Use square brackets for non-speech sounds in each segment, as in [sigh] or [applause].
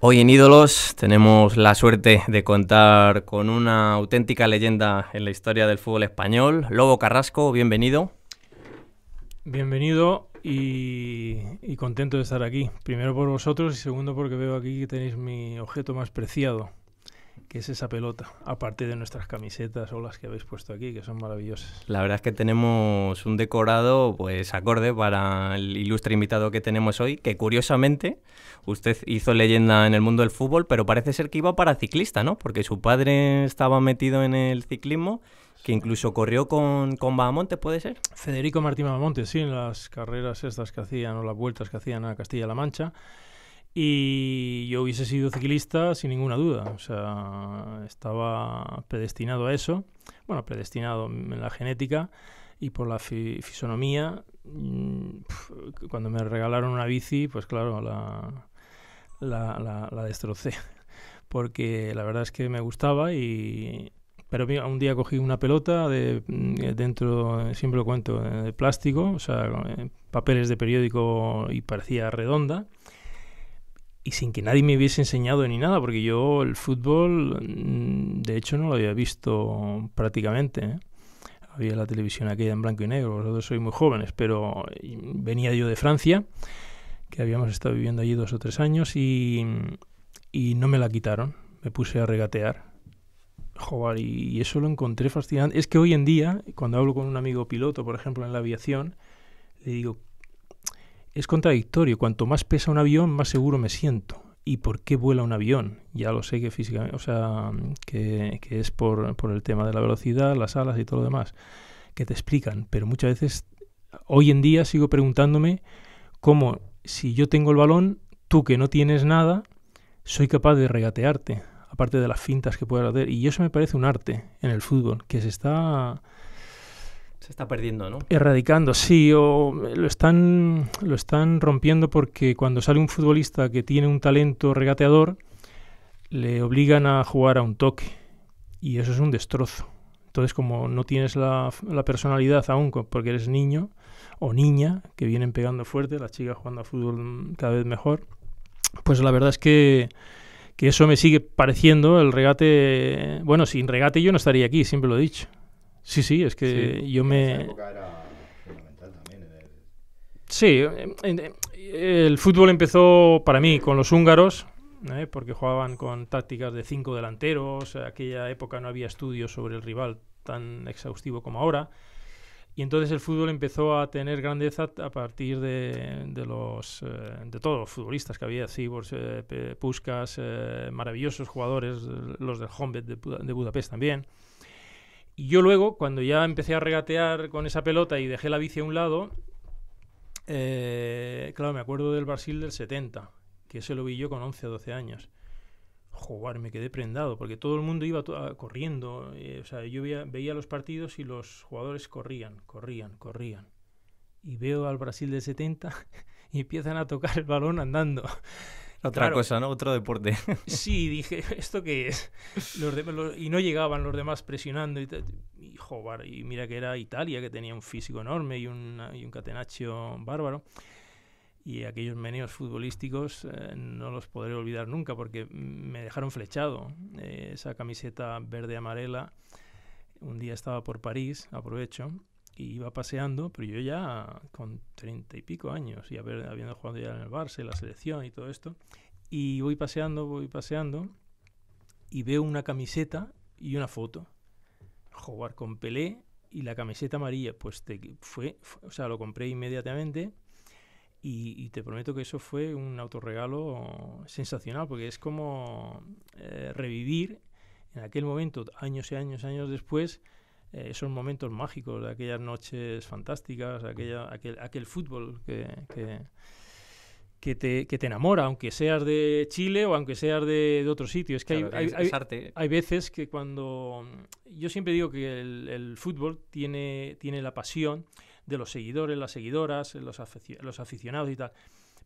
Hoy en Ídolos tenemos la suerte de contar con una auténtica leyenda en la historia del fútbol español. Lobo Carrasco, bienvenido. Bienvenido y, y contento de estar aquí. Primero por vosotros y segundo porque veo aquí que tenéis mi objeto más preciado. ¿Qué es esa pelota, aparte de nuestras camisetas o las que habéis puesto aquí, que son maravillosas. La verdad es que tenemos un decorado, pues acorde para el ilustre invitado que tenemos hoy, que curiosamente usted hizo leyenda en el mundo del fútbol, pero parece ser que iba para ciclista, ¿no? Porque su padre estaba metido en el ciclismo que incluso corrió con, con Bahamonte, ¿puede ser? Federico Martín Bahamonte, sí, en las carreras estas que hacían o las vueltas que hacían a Castilla-La Mancha. Y yo hubiese sido ciclista sin ninguna duda, o sea, estaba predestinado a eso, bueno, predestinado en la genética y por la fisonomía. Mm, cuando me regalaron una bici, pues claro, la, la, la, destrocé, [laughs] porque la verdad es que me gustaba y, pero un día cogí una pelota de mm, dentro, siempre lo cuento, eh, de plástico, o sea, eh, papeles de periódico y parecía redonda y sin que nadie me hubiese enseñado ni nada, porque yo el fútbol, mm, de hecho, no lo había visto prácticamente. ¿eh? Había la televisión aquella en blanco y negro, vosotros sois muy jóvenes, pero venía yo de Francia, que habíamos estado viviendo allí dos o tres años, y, y no me la quitaron. Me puse a regatear. Joder, y eso lo encontré fascinante. Es que hoy en día, cuando hablo con un amigo piloto, por ejemplo, en la aviación, le digo, es contradictorio, cuanto más pesa un avión, más seguro me siento. ¿Y por qué vuela un avión? Ya lo sé que físicamente, o sea, que, es por, por, el tema de la velocidad, las alas y todo lo demás, que te explican, pero muchas veces, hoy en día sigo preguntándome cómo, si yo tengo el balón, tú que no tienes nada, soy capaz de regatearte, aparte de las fintas que puedas hacer, y eso me parece un arte en el fútbol, que se está se está perdiendo, ¿no? Erradicando, sí, o eh, lo están, lo están rompiendo porque cuando sale un futbolista que tiene un talento regateador, le obligan a jugar a un toque y eso es un destrozo. Entonces, como no tienes la, personalidad aún porque eres niño o niña, que vienen pegando fuerte, las chicas jugando a fútbol mm, cada vez mejor, pues la verdad es que que eso me sigue pareciendo el regate. Bueno, sin regate yo no estaría aquí, siempre lo he dicho. Sí, sí, es que yo me... el... ¿eh? Sí, el fútbol empezó para mí con los húngaros, ¿eh? porque jugaban con tácticas de cinco delanteros, en aquella época no había estudios sobre el rival tan exhaustivo como ahora, y entonces el fútbol empezó a tener grandeza a partir de, eh, todos los futbolistas que había, Cibors, Puskas, maravillosos jugadores, los del Hombet de, Budapest también. Y yo luego, cuando ya empecé a regatear con esa pelota y dejé la bici a un lado, eh, claro, me acuerdo del Brasil del 70, que ese lo vi yo con 11 o 12 años. Jugar, me quedé prendado, porque todo el mundo iba ah, corriendo. Eh, o sea, yo veía, veía, los partidos y los jugadores corrían, corrían, corrían. Y veo al Brasil del 70 [laughs] y empiezan a tocar el balón andando. Otra cosa, ¿no? Otro deporte. [laughs] sí, dije, [laughs] ¿esto qué es? Los y no llegaban los demás presionando. Y, y, joder, y mira que era Italia, que tenía un físico enorme y, y un catenaccio bárbaro. Y aquellos meneos futbolísticos eh, no los podré olvidar nunca porque me dejaron flechado. Eh, esa camiseta verde-amarela. Un día estaba por París, aprovecho, y iba paseando, pero yo ya con treinta y pico años y habiendo jugado ya en el Barça, la selección y todo esto, y voy paseando, voy paseando y veo una camiseta y una foto. Jugar con Pelé y la camiseta amarilla, pues te, fue, o sea, lo compré inmediatamente y, te prometo que eso fue un autorregalo sensacional, porque es como eh, revivir en aquel momento, años y años, años después, esos eh, momentos mágicos, de aquellas noches fantásticas, aquel, aquel fútbol que, que, te, que, te, enamora, aunque seas de Chile o aunque seas de, de otro sitio. Es que hay, ¿eh? hay, veces que cuando... Yo siempre digo que el, fútbol tiene, tiene la pasión de los seguidores, las seguidoras, los, los aficionados y tal.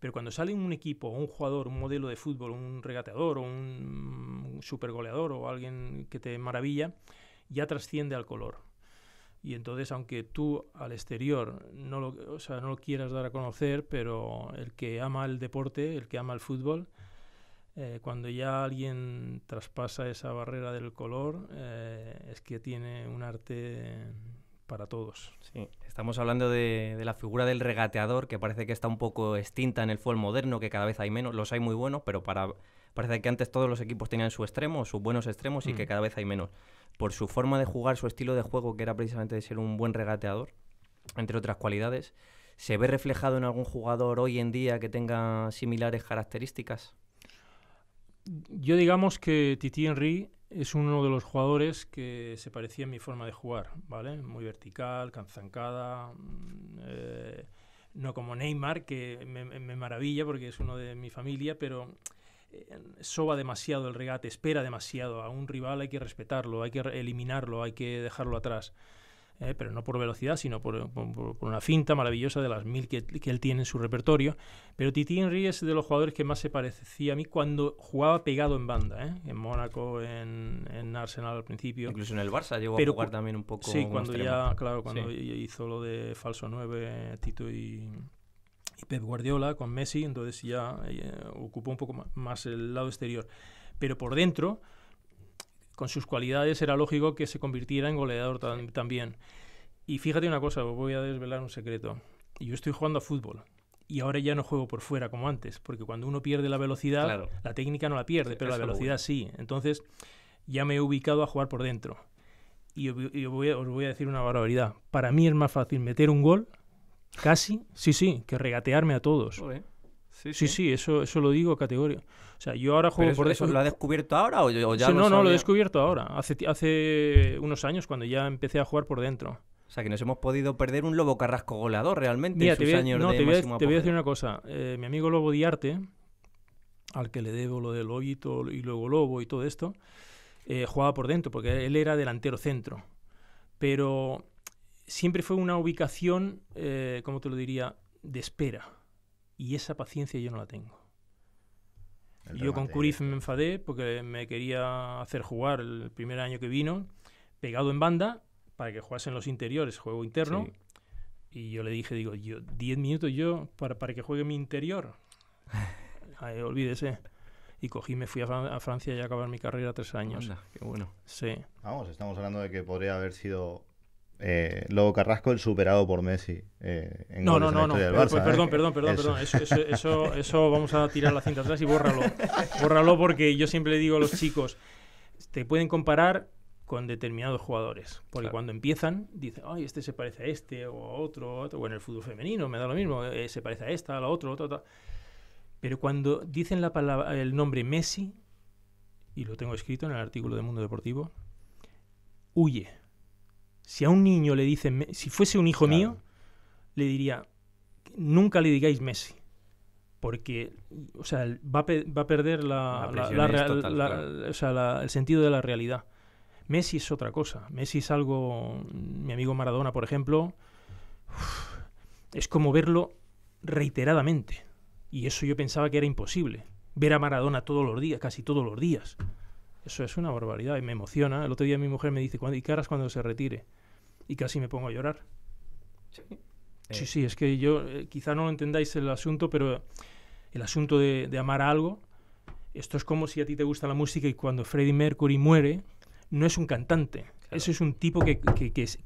Pero cuando sale un equipo, un jugador, un modelo de fútbol, un regateador o un supergoleador o alguien que te maravilla, ya trasciende al color. Y entonces, aunque tú al exterior no lo, sea, no lo quieras dar a conocer, pero el que ama el deporte, el que ama el fútbol, eh, cuando ya alguien traspasa esa barrera del color, eh, es que tiene un arte para todos. estamos hablando de, la figura del regateador, que parece que está un poco extinta en el fútbol moderno, que cada vez hay menos, los hay muy buenos, pero parece que antes todos los equipos tenían su extremo, sus buenos extremos, y que mm. cada vez hay menos por su forma de jugar, su estilo de juego, que era precisamente de ser un buen regateador, entre otras cualidades, ¿se ve reflejado en algún jugador hoy en día que tenga similares características? Yo digamos que Titi Henry es uno de los jugadores que se parecía en mi forma de jugar, ¿vale? Muy vertical, canzancada, mm, eh, no como Neymar, que me maravilla porque es uno de mi familia, pero soba demasiado el regate, espera demasiado a un rival, hay que respetarlo, hay que eliminarlo, hay que dejarlo atrás. ¿eh? pero no por velocidad, sino por, una finta maravillosa de las mil que, él tiene en su repertorio. Pero Titi Henry es de los jugadores que más se parecía a mí cuando jugaba pegado en banda, ¿eh? en Mónaco, en, Arsenal al principio. Incluso en el Barça llegó pero, a jugar también un poco. Sí, cuando ya, claro, cuando hizo lo de falso 9, Tito y, y Pep Guardiola con Messi, entonces ya eh, ocupó un poco más el lado exterior. Pero por dentro, con sus cualidades, era lógico que se convirtiera en goleador también. Y fíjate una cosa, os voy a desvelar un secreto. Yo estoy jugando a fútbol y ahora ya no juego por fuera como antes, porque cuando uno pierde la velocidad, la técnica no la pierde, pero la velocidad sí. Entonces ya me he ubicado a jugar por dentro. Y, os voy a decir una barbaridad. Para mí es más fácil meter un gol Casi, sí, sí, que regatearme a todos. Sí, sí, eso, eso lo digo categoría. O sea, yo ahora juego por eso, ¿Lo ha descubierto ahora o, ya No, no, lo he descubierto ahora. Hace, hace unos años, cuando ya empecé a jugar por dentro. O sea, que nos hemos podido perder un Lobo Carrasco goleador realmente en años no, de te, voy, a decir una cosa. Eh, mi amigo Lobo Diarte, al que le debo lo del Lobito y luego Lobo y todo esto, eh, jugaba por dentro porque él era delantero centro. Pero siempre fue una ubicación, eh, como te lo diría, de espera. Y esa paciencia yo no la tengo. yo con Curif me enfadé porque me quería hacer jugar el primer año que vino, pegado en banda, para que en los interiores, juego interno. Y yo le dije, digo, yo 10 minutos yo para, para que juegue mi interior. [laughs] olvídese. Y cogí, me fui a, Francia y a acabar mi carrera tres años. qué bueno. Sí. Vamos, estamos hablando de que podría haber sido eh, luego Carrasco el superado por Messi. Eh, no, no, no, no. Pues, pues, perdón, ¿eh? perdón, perdón, eso. perdón. Eso, [laughs] vamos a tirar la cinta atrás y bórralo. Bórralo porque yo siempre le digo a los chicos, te pueden comparar con determinados jugadores. Porque cuando empiezan, dicen, ay, este se parece a este o a otro, o en el fútbol femenino me da lo mismo, se parece a esta, a la otro, Pero cuando dicen la palabra, el nombre Messi, y lo tengo escrito en el artículo de Mundo Deportivo, huye si a un niño le dicen, si fuese un hijo mío, le diría, nunca le digáis Messi. Porque, o sea, va a, perder la, el sentido de la realidad. Messi es otra cosa. Messi es algo, mi amigo Maradona, por ejemplo, es como verlo reiteradamente. Y eso yo pensaba que era imposible. Ver a Maradona todos los días, casi todos los días. Eso es una barbaridad y me emociona. El otro día mi mujer me dice, ¿y harás cuando se retire? Y casi me pongo a llorar. Sí, sí, eh. sí, es que yo eh, quizá no lo entendáis el asunto, pero el asunto de, amar a algo, esto es como si a ti te gusta la música y cuando Freddie Mercury muere, no es un cantante. Ese es un tipo que,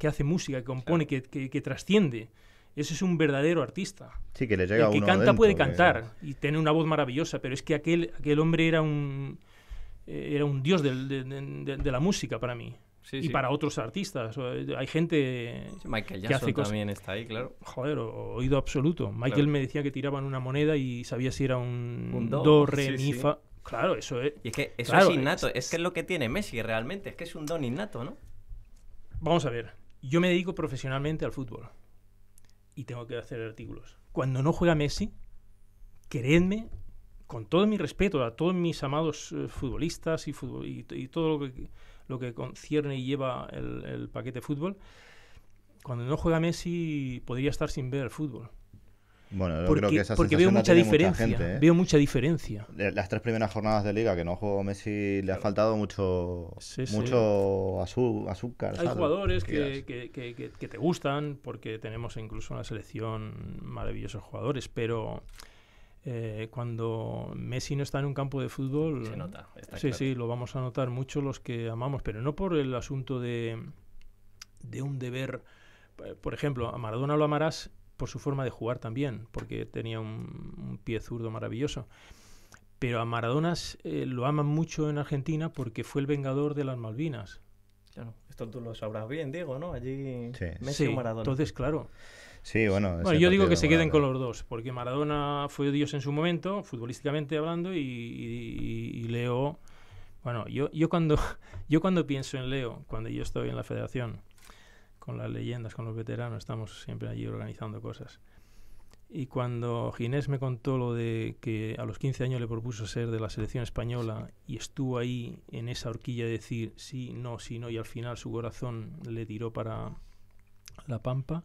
hace música, que compone, que, trasciende. Ese es un verdadero artista. Sí, que le llega El que canta puede cantar ¿eh? y tiene una voz maravillosa, pero es que aquel, aquel hombre era un, eh, era un dios de, la música para mí. y para otros artistas. Eh, hay gente. Michael Jackson también está ahí, claro. Joder, oído absoluto. Michael me decía que tiraban una moneda y sabía si era un, do, re, fa. Claro, eso es. Y es que eso es innato. Es, que es lo que tiene Messi realmente. Es que es un don innato, ¿no? Vamos a ver. Yo me dedico profesionalmente al fútbol. Y tengo que hacer artículos. Cuando no juega Messi, creedme con todo mi respeto a todos mis amados eh, futbolistas y, y, todo lo que, lo que concierne y lleva el, paquete fútbol, cuando no juega Messi podría estar sin ver el fútbol. Bueno, yo porque, creo que ¿eh? veo mucha diferencia. Veo mucha diferencia. Las tres primeras jornadas de liga que no jugó Messi le ha faltado mucho, mucho azúcar. Hay jugadores que, te gustan porque tenemos incluso una selección maravillosos jugadores, pero eh, cuando Messi no está en un campo de fútbol... Se nota. sí, sí, lo vamos a notar mucho los que amamos, pero no por el asunto de, un deber. Por ejemplo, a Maradona lo amarás por su forma de jugar también, porque tenía un, pie zurdo maravilloso. Pero a Maradona eh, lo aman mucho en Argentina porque fue el vengador de las Malvinas. Claro. Esto tú lo sabrás bien, Diego, ¿no? Allí Messi y Maradona. Entonces, claro, Sí, bueno. yo digo que se queden con los dos, porque Maradona fue Dios en su momento, futbolísticamente hablando, y, Leo. Bueno, yo, yo, cuando, [laughs] yo cuando pienso en Leo, cuando yo estoy en la federación, con las leyendas, con los veteranos, estamos siempre allí organizando cosas. Y cuando Ginés me contó lo de que a los 15 años le propuso ser de la selección española y estuvo ahí en esa horquilla de decir sí, no, sí, no, y al final su corazón le tiró para La Pampa,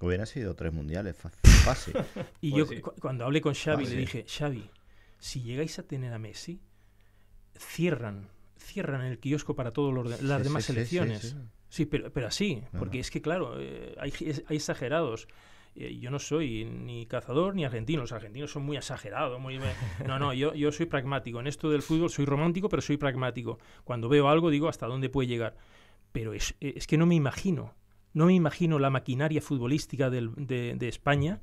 Hubiera sido tres mundiales, fácil. [laughs] y pues yo cuando hablé con Xavi le dije, Xavi, si llegáis a tener a Messi, cierran, cierran el kiosco para todas las demás selecciones. Sí, pero, pero así, porque es que claro, eh, hay, exagerados eh, yo no soy ni cazador ni argentino. Los argentinos son muy exagerados. Muy... No, no, yo, soy pragmático. En esto del fútbol soy romántico, pero soy pragmático. Cuando veo algo digo hasta dónde puede llegar. Pero es eh, que no me imagino no me imagino la maquinaria futbolística de, España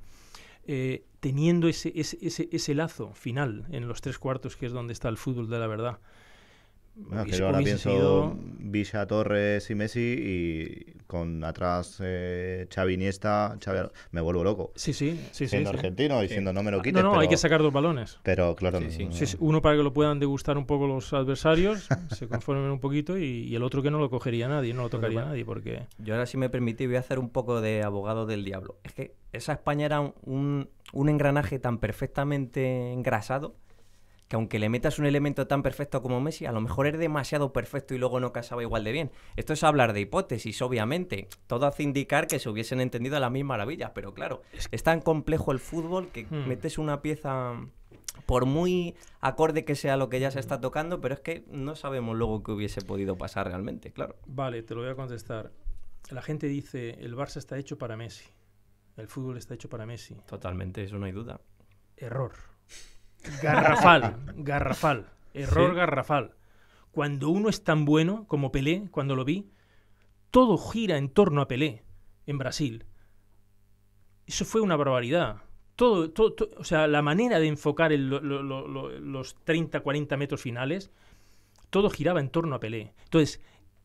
eh, teniendo ese, ese, ese, lazo final en los tres cuartos, que es donde está el fútbol de la verdad. Bueno, ah, yo ahora pienso Villa, Torres y Messi y con atrás eh, Xavi Iniesta, me vuelvo loco. Sí, sí, sí. Siendo argentino, diciendo no me lo ah, quites. No, no, hay que sacar dos balones. Pero claro, sí, uno para que lo puedan degustar un poco los adversarios, [laughs] se conformen un poquito y, el otro que no lo cogería nadie, no lo pues tocaría nadie. porque... Yo ahora, sí me permití voy a hacer un poco de abogado del diablo. Es que esa España era un, un engranaje tan perfectamente engrasado que aunque le metas un elemento tan perfecto como Messi, a lo mejor es demasiado perfecto y luego no casaba igual de bien. Esto es hablar de hipótesis, obviamente. Todo hace indicar que se hubiesen entendido a las misma maravillas, pero claro, es tan complejo el fútbol que hmm. metes una pieza por muy acorde que sea lo que ya se está hmm. tocando, pero es que no sabemos luego qué hubiese podido pasar realmente, claro. Vale, te lo voy a contestar. La gente dice, el Barça está hecho para Messi, el fútbol está hecho para Messi. Totalmente, eso no hay duda. Error. Garrafal, [laughs] garrafal, error garrafal. Cuando uno es tan bueno como Pelé, cuando lo vi, todo gira en torno a Pelé en Brasil. Eso fue una barbaridad. Todo, o sea, la manera de enfocar los 30, 40 metros finales, todo giraba en torno a Pelé. Entonces,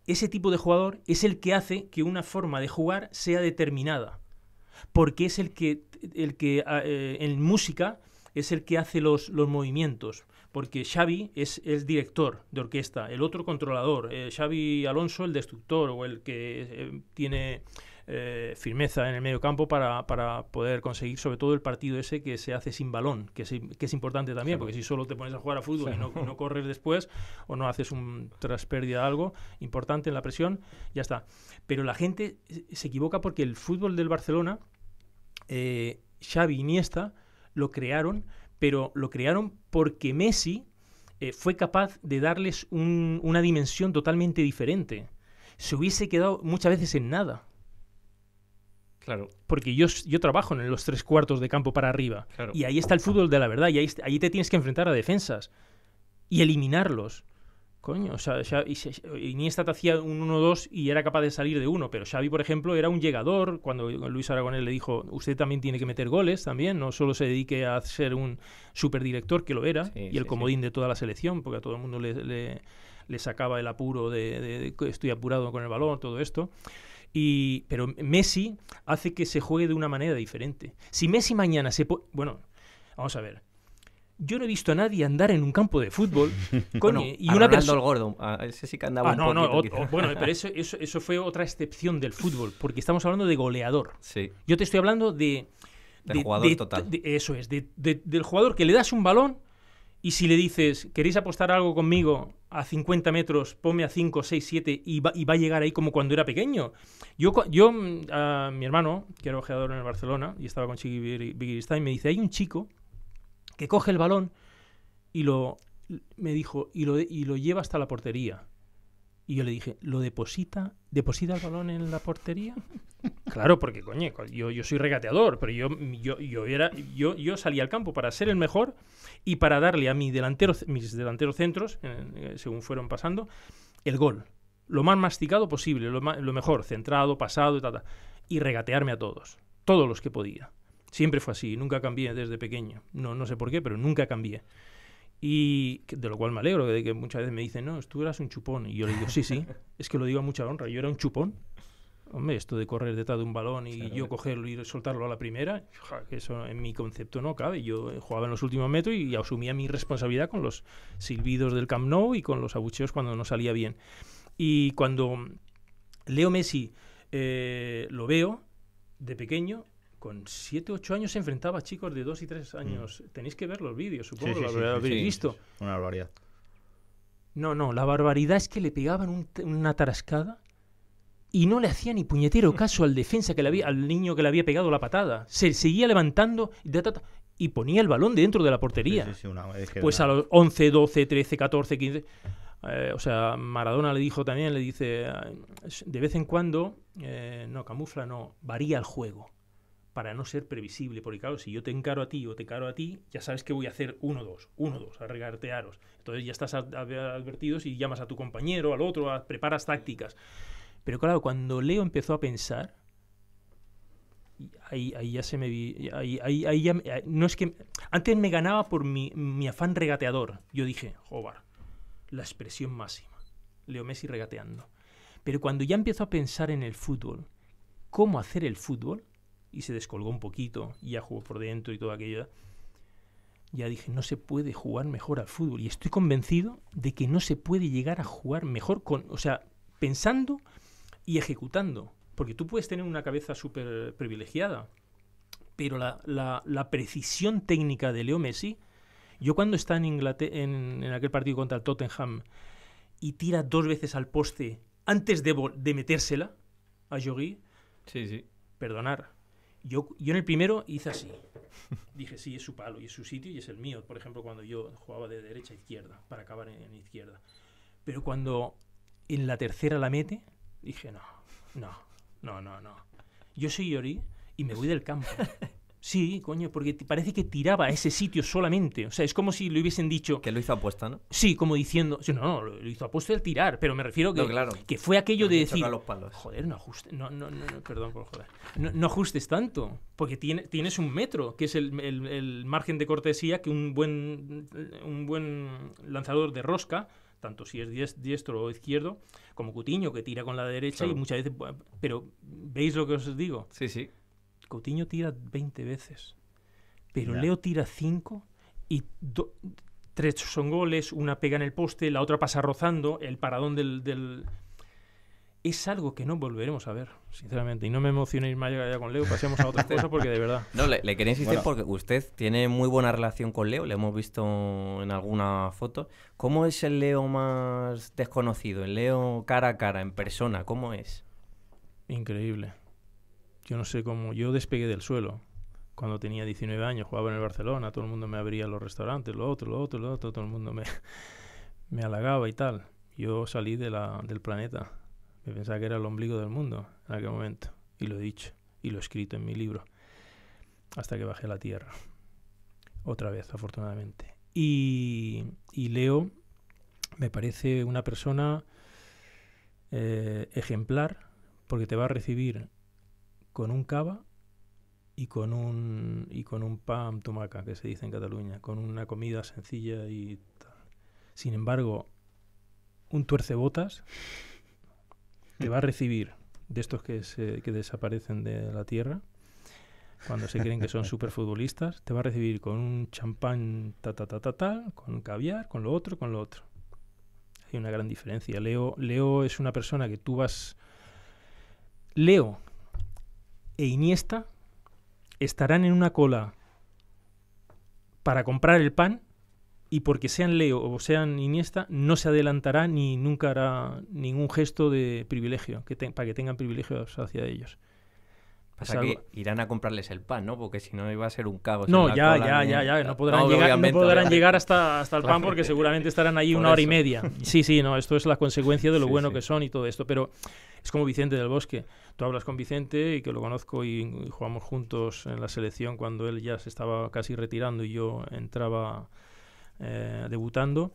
ese tipo de jugador es el que hace que una forma de jugar sea determinada. Porque es el que, el que ah, eh, en música es el que hace los, los movimientos, porque Xavi es el director de orquesta, el otro controlador, eh, Xavi Alonso el destructor o el que eh, tiene eh, firmeza en el medio campo para, poder conseguir sobre todo el partido ese que se hace sin balón, que, es importante también, porque si solo te pones a jugar a fútbol y no, corres después o no haces un traspérdida algo importante en la presión, ya está. Pero la gente se equivoca porque el fútbol del Barcelona, Xavi Iniesta, lo crearon, pero lo crearon porque Messi eh, fue capaz de darles una dimensión totalmente diferente. Se hubiese quedado muchas veces en nada. Claro. Porque yo, yo trabajo en los tres cuartos de campo para arriba. Y ahí está el fútbol de la verdad. Y ahí te tienes que enfrentar a defensas y eliminarlos. Coño, o sea, Iniesta te hacía un 1-2 y era capaz de salir de uno, pero Xavi, por ejemplo, era un llegador, cuando Luis Aragonés le dijo, usted también tiene que meter goles también, no solo se dedique a ser un superdirector, que lo era, y el comodín de toda la selección, porque a todo el mundo le, sacaba el apuro de, que estoy apurado con el balón, todo esto. Y, pero Messi hace que se juegue de una manera diferente. Si Messi mañana se... bueno, vamos a ver yo no he visto a nadie andar en un campo de fútbol. [laughs] Coño, eh, y una persona. Gordo, ese sí que andaba ah, no, bueno, pero [laughs] eso, eso, fue otra excepción del fútbol, porque estamos hablando de goleador. Sí. Yo te estoy hablando de. Del de, jugador total. eso es, del jugador que le das un balón y si le dices, ¿queréis apostar algo conmigo a 50 metros? Ponme a 5, 6, 7 y va, y va a llegar ahí como cuando era pequeño. Yo, yo mm, mi hermano, que era ojeador en el Barcelona y estaba con Chiqui y me dice, hay un chico coge el balón y lo, me dijo, y lo, y lo lleva hasta la portería. Y yo le dije, ¿lo deposita? ¿Deposita el balón en la portería? [laughs] Claro, porque coño, yo, yo soy regateador, pero yo, yo, yo, salía al campo para ser el mejor y para darle a mi delantero, mis delanteros centros, eh, según fueron pasando, el gol. Lo más masticado posible, lo, mejor, centrado, pasado Y regatearme a todos, todos los que podía. Siempre fue así, nunca cambié desde pequeño. No, no sé por qué, pero nunca cambié. Y de lo cual me alegro, de que muchas veces me dicen, no, tú eras un chupón. Y yo le digo, sí, sí, es que lo digo a mucha honra, yo era un chupón. Hombre, esto de correr detrás de un balón y yo cogerlo y soltarlo a la primera, eso en mi concepto no cabe. Yo eh, jugaba en los últimos metros y asumía mi responsabilidad con los silbidos del Camp Nou y con los abucheos cuando no salía bien. Y cuando Leo Messi eh, lo veo de pequeño, con 7, 8 años se enfrentaba a chicos de 2 y 3 mm. años. Tenéis que ver los vídeos, supongo sí, visto. Una barbaridad. No, no, la barbaridad es que le pegaban una tarascada y no le hacía ni puñetero [laughs] caso al defensa que le había, al niño que le había pegado la patada. Se seguía levantando y ponía el balón dentro de la portería. pues a los 11, 12, 13, 14, 15... o sea, Maradona le dijo también, le dice, ah, de vez en cuando, eh, no camufla, no, varía el juego para no ser previsible, porque claro, si yo te encaro a ti o te encaro a ti, ya sabes que voy a hacer uno, dos, uno, dos, a regatearos. Entonces ya estás advertidos y llamas a tu compañero, al otro, a, preparas tácticas. Pero claro, cuando Leo empezó a pensar, ahí, ahí ya se me vi, ahí, ya, no es que, antes me ganaba por mi, afán regateador. Yo dije, Jobar, la expresión máxima, Leo Messi regateando. Pero cuando ya empezó a pensar en el fútbol, cómo hacer el fútbol, y se descolgó un poquito y ya jugó por dentro y todo aquello. Ya dije, no se puede jugar mejor al fútbol. Y estoy convencido de que no se puede llegar a jugar mejor con, o sea, pensando y ejecutando. Porque tú puedes tener una cabeza súper privilegiada, pero la, precisión técnica de Leo Messi, yo cuando está en, Inglaterra, en, aquel partido contra el Tottenham y tira dos veces al poste antes de, de metérsela a Jogui sí, sí. perdonar, yo, yo en el primero hice así. [laughs] Dije, sí, es su palo y es su sitio y es el mío. Por ejemplo, cuando yo jugaba de derecha a izquierda, para acabar en, izquierda. Pero cuando en la tercera la mete, dije, no, no, no, no, no. Yo soy Yori y me voy del campo. [laughs] Sí, coño, porque parece que tiraba a ese sitio solamente. O sea, es como si lo hubiesen dicho. Que lo hizo apuesta, ¿no? Sí, como diciendo. no, no, lo hizo apuesta el tirar, pero me refiero que, que fue aquello de decir. Joder, no ajustes. No, no, no, perdón por joder. No, ajustes tanto, porque tienes un metro, que es el, margen de cortesía que un buen, un buen lanzador de rosca tanto si es diestro o izquierdo, como Cutiño, que tira con la derecha y muchas veces... Pero, ¿veis lo que os digo? Sí, sí. Coutinho tira 20 veces, pero Leo tira 5 y tres son goles, una pega en el poste, la otra pasa rozando, el paradón del, Es algo que no volveremos a ver, sinceramente. Y no me emocionéis más allá con Leo, pasemos a otra [laughs] cosa porque de verdad. No, le, quería insistir porque usted tiene muy buena relación con Leo, le hemos visto en alguna foto. ¿Cómo es el Leo más desconocido? El Leo cara a cara, en persona, ¿cómo es? Increíble yo no sé cómo, yo despegué del suelo. Cuando tenía 19 años, jugaba en el Barcelona, todo el mundo me abría los restaurantes, lo otro, lo otro, lo otro, todo el mundo me, [laughs] halagaba y tal. Yo salí del planeta. Me pensaba que era el ombligo del mundo en aquel momento. Y lo he dicho, y lo he escrito en mi libro. Hasta que bajé a la Tierra. Otra vez, afortunadamente. Y, Leo me parece una persona eh, ejemplar, porque te va a recibir con un cava y con un y con un pan tomaca, que se dice en Cataluña, con una comida sencilla y tal. Sin embargo, un tuercebotas te va a recibir de estos que se, que desaparecen de la tierra cuando se creen que son superfutbolistas, te va a recibir con un champán ta ta ta ta ta, con caviar, con lo otro, con lo otro. Hay una gran diferencia. Leo Leo es una persona que tú vas Leo e Iniesta estarán en una cola para comprar el pan y porque sean Leo o sean Iniesta no se adelantará ni nunca hará ningún gesto de privilegio que para que tengan privilegios hacia ellos o sea, que irán a comprarles el pan, ¿no? Porque si no iba a ser un cabo. No, ya, ya, ya, ya, No ah, podrán, llegar, podrán llegar, hasta, hasta el pan [laughs] porque seguramente estarán ahí una hora y media. Sí, sí, no, esto es la consecuencia de lo bueno que son y todo esto. Pero es como Vicente del Bosque. Tú hablas con Vicente y que lo conozco y, jugamos juntos en la selección cuando él ya se estaba casi retirando y yo entraba eh, debutando.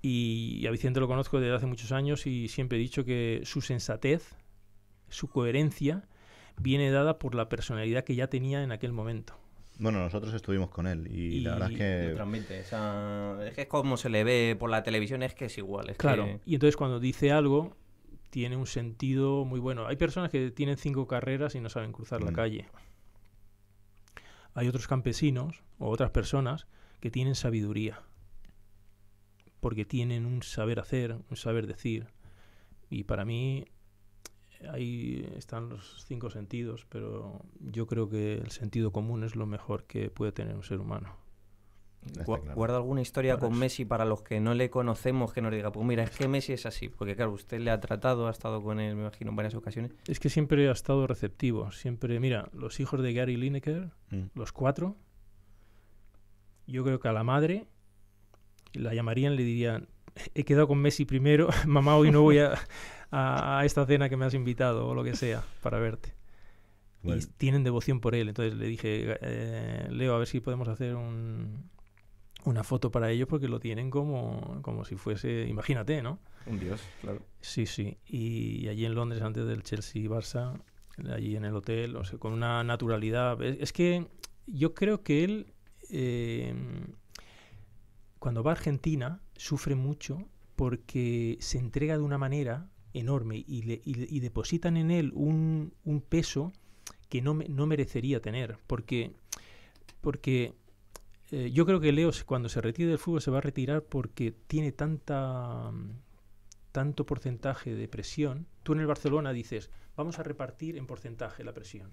y a Vicente lo conozco desde hace muchos años y siempre he dicho que su sensatez, su coherencia viene dada por la personalidad que ya tenía en aquel momento. Bueno, nosotros estuvimos con él y, la verdad es que... transmite, es que como se le ve por la televisión, es que es igual. claro, y entonces cuando dice algo tiene un sentido muy bueno. Hay personas que tienen cinco carreras y no saben cruzar la mm. calle. Hay otros campesinos o otras personas que tienen sabiduría, porque tienen un saber hacer, un saber decir. Y para mí ahí están los cinco sentidos, pero yo creo que el sentido común es lo mejor que puede tener un ser humano. ¿Guarda alguna historia con Messi para los que no le conocemos que nos diga, pues mira, es que Messi es así? Porque claro, usted le ha tratado, ha estado con él, me imagino, en varias ocasiones. Es que siempre ha estado receptivo. Siempre, mira, los hijos de Gary Lineker, mm. los cuatro, yo creo que a la madre la llamarían, le dirían, he quedado con Messi primero, [laughs] mamá, hoy no voy a, a, esta cena que me has invitado o lo que sea para verte. Y tienen devoción por él. Entonces le dije, eh, Leo, a ver si podemos hacer un, una foto para ellos porque lo tienen como, como si fuese, imagínate, ¿no? Un dios, claro. Sí, sí. Y, allí en Londres, antes del Chelsea-Barça, allí en el hotel, o sea, con una naturalidad. Es, que yo creo que él, eh, cuando va a Argentina, sufre mucho porque se entrega de una manera enorme y, depositan en él un, peso que no, no, merecería tener, porque, porque eh, yo creo que Leo cuando se retire del fútbol se va a retirar porque tiene tanta tanto porcentaje de presión. Tú en el Barcelona dices, vamos a repartir en porcentaje la presión.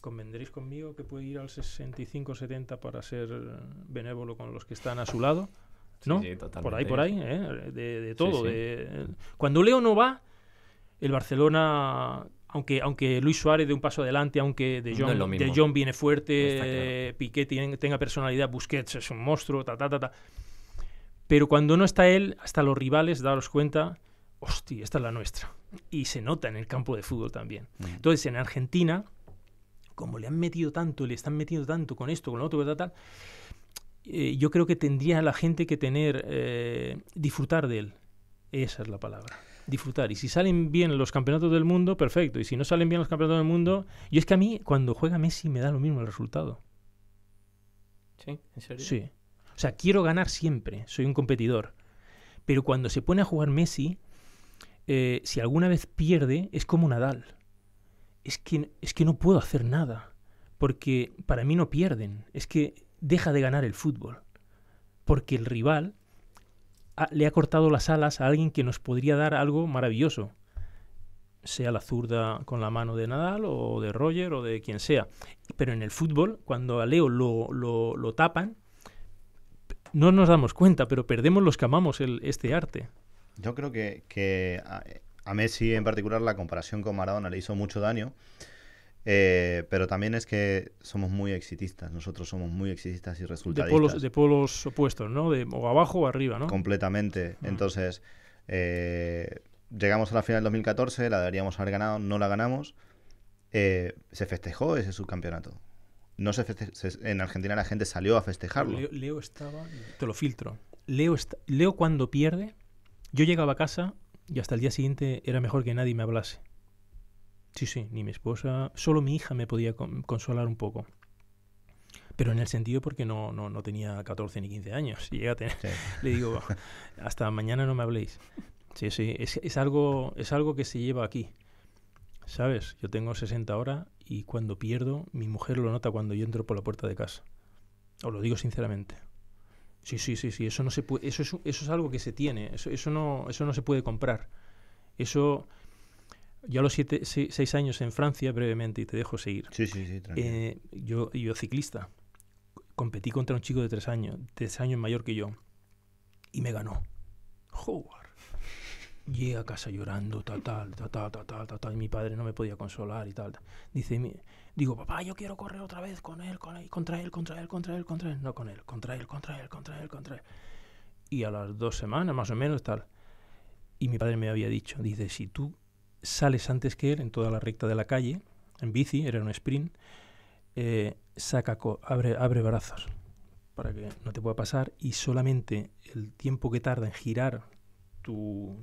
¿Convendréis conmigo que puede ir al 65-70 para ser eh, benévolo con los que están a su lado? por ahí, por ahí, ¿eh? de, todo. Cuando Leo no va, el Barcelona, aunque, aunque Luis Suárez dé un paso adelante, aunque De Jong, viene fuerte, Piquet Piqué tenga personalidad, Busquets es un monstruo, ta, ta, ta, ta. Pero cuando no está él, hasta los rivales, daros cuenta, hostia, esta es la nuestra. Y se nota en el campo de fútbol también. Mm. Entonces, en Argentina, como le han metido tanto, le están metiendo tanto con esto, con lo otro, tal, tal eh, yo creo que tendría la gente que tener, eh, disfrutar de él. Esa es la palabra. Disfrutar. Y si salen bien los campeonatos del mundo, perfecto. Y si no salen bien los campeonatos del mundo, yo es que a mí cuando juega Messi me da lo mismo el resultado. Sí, en serio. Sí. O sea, quiero ganar siempre, soy un competidor. Pero cuando se pone a jugar Messi, eh, si alguna vez pierde, es como Nadal. Es que, es que no puedo hacer nada, porque para mí no pierden. Es que deja de ganar el fútbol, porque el rival le ha cortado las alas a alguien que nos podría dar algo maravilloso, sea la zurda con la mano de Nadal o de Roger o de quien sea. Pero en el fútbol, cuando a Leo lo, tapan, no nos damos cuenta, pero perdemos los que amamos este arte. Yo creo que, a, Messi en particular la comparación con Maradona le hizo mucho daño eh, pero también es que somos muy exitistas, nosotros somos muy exitistas y resultadistas. De polos, opuestos, ¿no? De, o abajo o arriba, ¿no? Completamente. Mm. Entonces, eh, llegamos a la final del 2014, la deberíamos haber ganado, no la ganamos. Eh, se festejó ese subcampeonato. No se, en Argentina la gente salió a festejarlo. Leo, Leo estaba, te lo filtro. Leo, Leo cuando pierde, yo llegaba a casa y hasta el día siguiente era mejor que nadie me hablase. Sí, sí, ni mi esposa, solo mi hija me podía consolar un poco. Pero en el sentido porque no, no, tenía 14 ni 15 años. [laughs] llega a tener, le digo, hasta mañana no me habléis. Sí, sí, es, algo, es algo que se lleva aquí. ¿Sabes? Yo tengo 60 horas y cuando pierdo, mi mujer lo nota cuando yo entro por la puerta de casa. Os lo digo sinceramente. Sí, sí, sí, sí, eso no se eso es, eso es algo que se tiene, eso, no, eso no se puede comprar. Eso yo a los siete, seis, años en Francia, brevemente, y te dejo seguir. Sí, sí, sí, eh, yo, yo ciclista. Competí contra un chico de tres años, tres años mayor que yo. Y me ganó. Howard. Llega a casa llorando, tal, tal, tal, tal, tal, tal, Y mi padre no me podía consolar y tal. Dice, mi, digo, papá, yo quiero correr otra vez con él, con él, contra él, contra él, contra él, contra él. No con él, contra él, contra él, contra él, contra él. Y a las dos semanas, más o menos, tal. Y mi padre me había dicho, dice, si tú sales antes que él en toda la recta de la calle, en bici, era un sprint, eh, saca abre, abre brazos para que no te pueda pasar y solamente el tiempo que tarda en girar tu,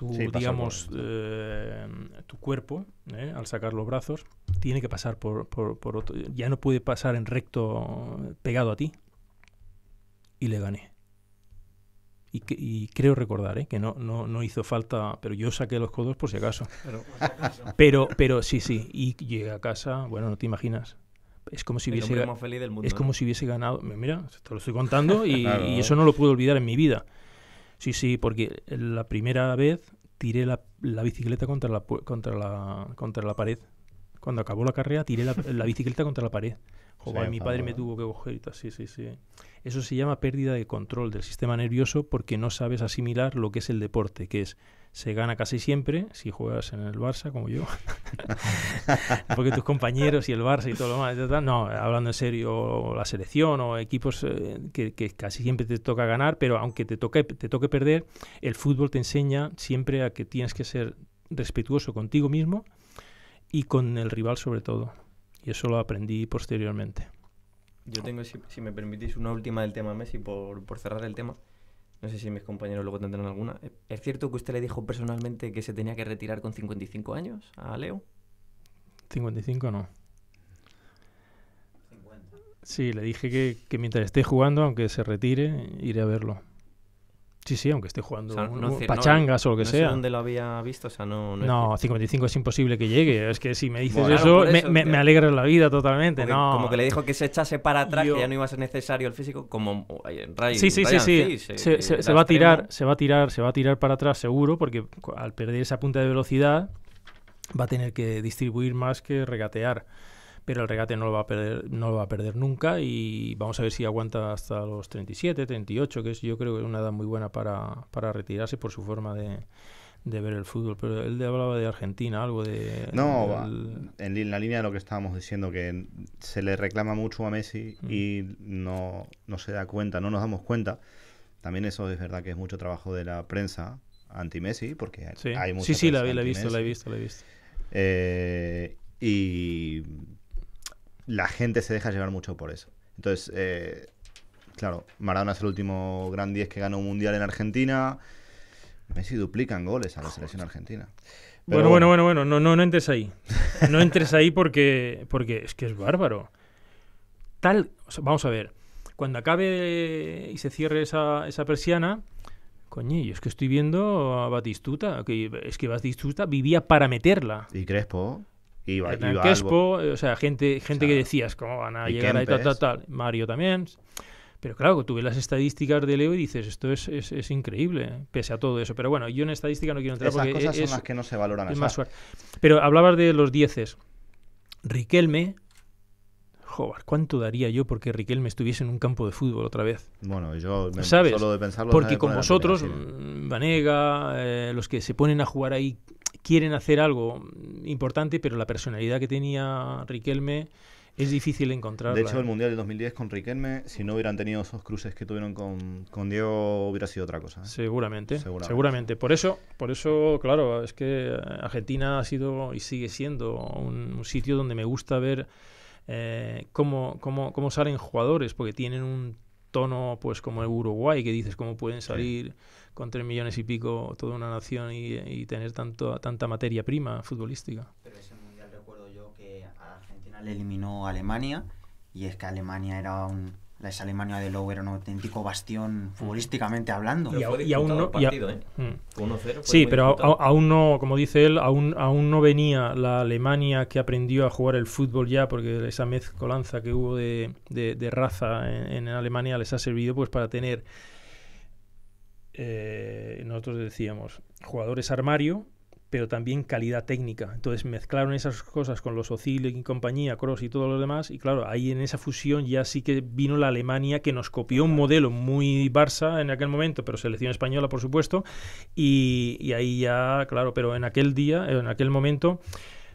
digamos, eh, tu cuerpo eh, al sacar los brazos tiene que pasar por, por, por otro, ya no puede pasar en recto pegado a ti. Y le gané. Y, creo recordar ¿eh? que no, no, hizo falta, pero yo saqué los codos por si acaso. Pero, pero, sí, sí. Y llegué a casa, bueno, no te imaginas. Es como si hubiese, del es como si hubiese ganado. Mira, te lo estoy contando [laughs] y, eso no lo puedo olvidar en mi vida. Sí, sí, porque la primera vez tiré la, bicicleta contra la, contra, la, contra la pared. Cuando acabó la carrera, tiré la, bicicleta contra la pared. Joder, mi padre me tuvo que coger Sí, sí, sí. Eso se llama pérdida de control del sistema nervioso porque no sabes asimilar lo que es el deporte, que es se gana casi siempre si juegas en el Barça como yo, [laughs] porque tus compañeros y el Barça y todo lo más, no, hablando en serio, la selección o equipos eh, que, casi siempre te toca ganar, pero aunque te toque, te toque perder, el fútbol te enseña siempre a que tienes que ser respetuoso contigo mismo y con el rival sobre todo. Y eso lo aprendí posteriormente. Yo tengo, si, me permitís, una última del tema Messi por, cerrar el tema. No sé si mis compañeros luego tendrán alguna. Eh, ¿Es cierto que usted le dijo personalmente que se tenía que retirar con 55 años a Leo? 55 no. Sí, le dije que mientras esté jugando, aunque se retire, iré a verlo. Sí, sí, aunque esté jugando pachangas o lo que sea. No sé dónde lo había visto, no... No, 55 es imposible que llegue. Es que si me dices eso, me, alegra la vida totalmente. Como que le dijo que se echase para atrás, que ya no iba a ser necesario el físico, como en Sí, sí, sí, sí. sí se va a tirar, se va a tirar, se va a tirar para atrás seguro, porque al perder esa punta de velocidad va a tener que distribuir más que regatear pero el regate no lo va a perder, no lo va a perder nunca y vamos a ver si aguanta hasta los 37, 38, que es yo creo que es una edad muy buena para, retirarse por su forma de, ver el fútbol, pero él hablaba de Argentina, algo de... No, en la línea de lo que estábamos diciendo, que se le reclama mucho a Messi y mm. no, se da cuenta, no nos damos cuenta. También eso es verdad que es mucho trabajo de la prensa anti-Messi, porque hay mucha Sí, sí, la, he visto, la he visto, la he visto. Eh, y la gente se deja llevar mucho por eso. Entonces, eh, claro, Maradona es el último gran 10 que ganó un mundial en Argentina. si duplican goles a la selección argentina. Bueno, bueno, bueno, bueno, no, no, entres ahí. No entres ahí porque, porque es que es bárbaro. Tal, vamos a ver, cuando acabe y se cierre esa, persiana, coño, yo es que estoy viendo a Batistuta, que es que Batistuta vivía para meterla. Y Crespo. Eh, o sea, gente, gente que decías cómo van a llegar ahí, tal, tal, tal. Mario también. Pero claro, tú ves las estadísticas de Leo y dices, esto es, increíble, pese a todo eso. Pero bueno, yo en estadística no quiero entrar Esas porque cosas es, son las que no se valoran. Pero hablabas de los dieces. Riquelme, joder, ¿cuánto daría yo porque Riquelme estuviese en un campo de fútbol otra vez? Bueno, yo me solo de pensarlo... Porque con vosotros, mm, Vanega, eh, los que se ponen a jugar ahí quieren hacer algo importante, pero la personalidad que tenía Riquelme es difícil encontrarla. De hecho, el Mundial de 2010 con Riquelme, si no hubieran tenido esos cruces que tuvieron con, con Diego, hubiera sido otra cosa. ¿eh? Seguramente, seguramente, Por eso, por eso, claro, es que Argentina ha sido y sigue siendo un, sitio donde me gusta ver eh, cómo, cómo, cómo salen jugadores, porque tienen un tono pues como el Uruguay, que dices cómo pueden salir con tres millones y pico toda una nación y, tener tanto, tanta materia prima futbolística. Pero ese mundial recuerdo yo que a Argentina le eliminó Alemania y es que Alemania era un la Alemania de Lowe era un auténtico bastión mm. futbolísticamente hablando. Y, aún no. ¿eh? Mm. sí, pero aún no, como dice él, aún, aún no venía la Alemania que aprendió a jugar el fútbol ya, porque esa mezcolanza que hubo de, raza en, Alemania les ha servido pues para tener. Eh, nosotros decíamos jugadores armario pero también calidad técnica. Entonces mezclaron esas cosas con los Ozil y compañía, Cross y todos los demás, y claro, ahí en esa fusión ya sí que vino la Alemania que nos copió un modelo muy Barça en aquel momento, pero selección española por supuesto, y, ahí ya, claro, pero en aquel día, en aquel momento...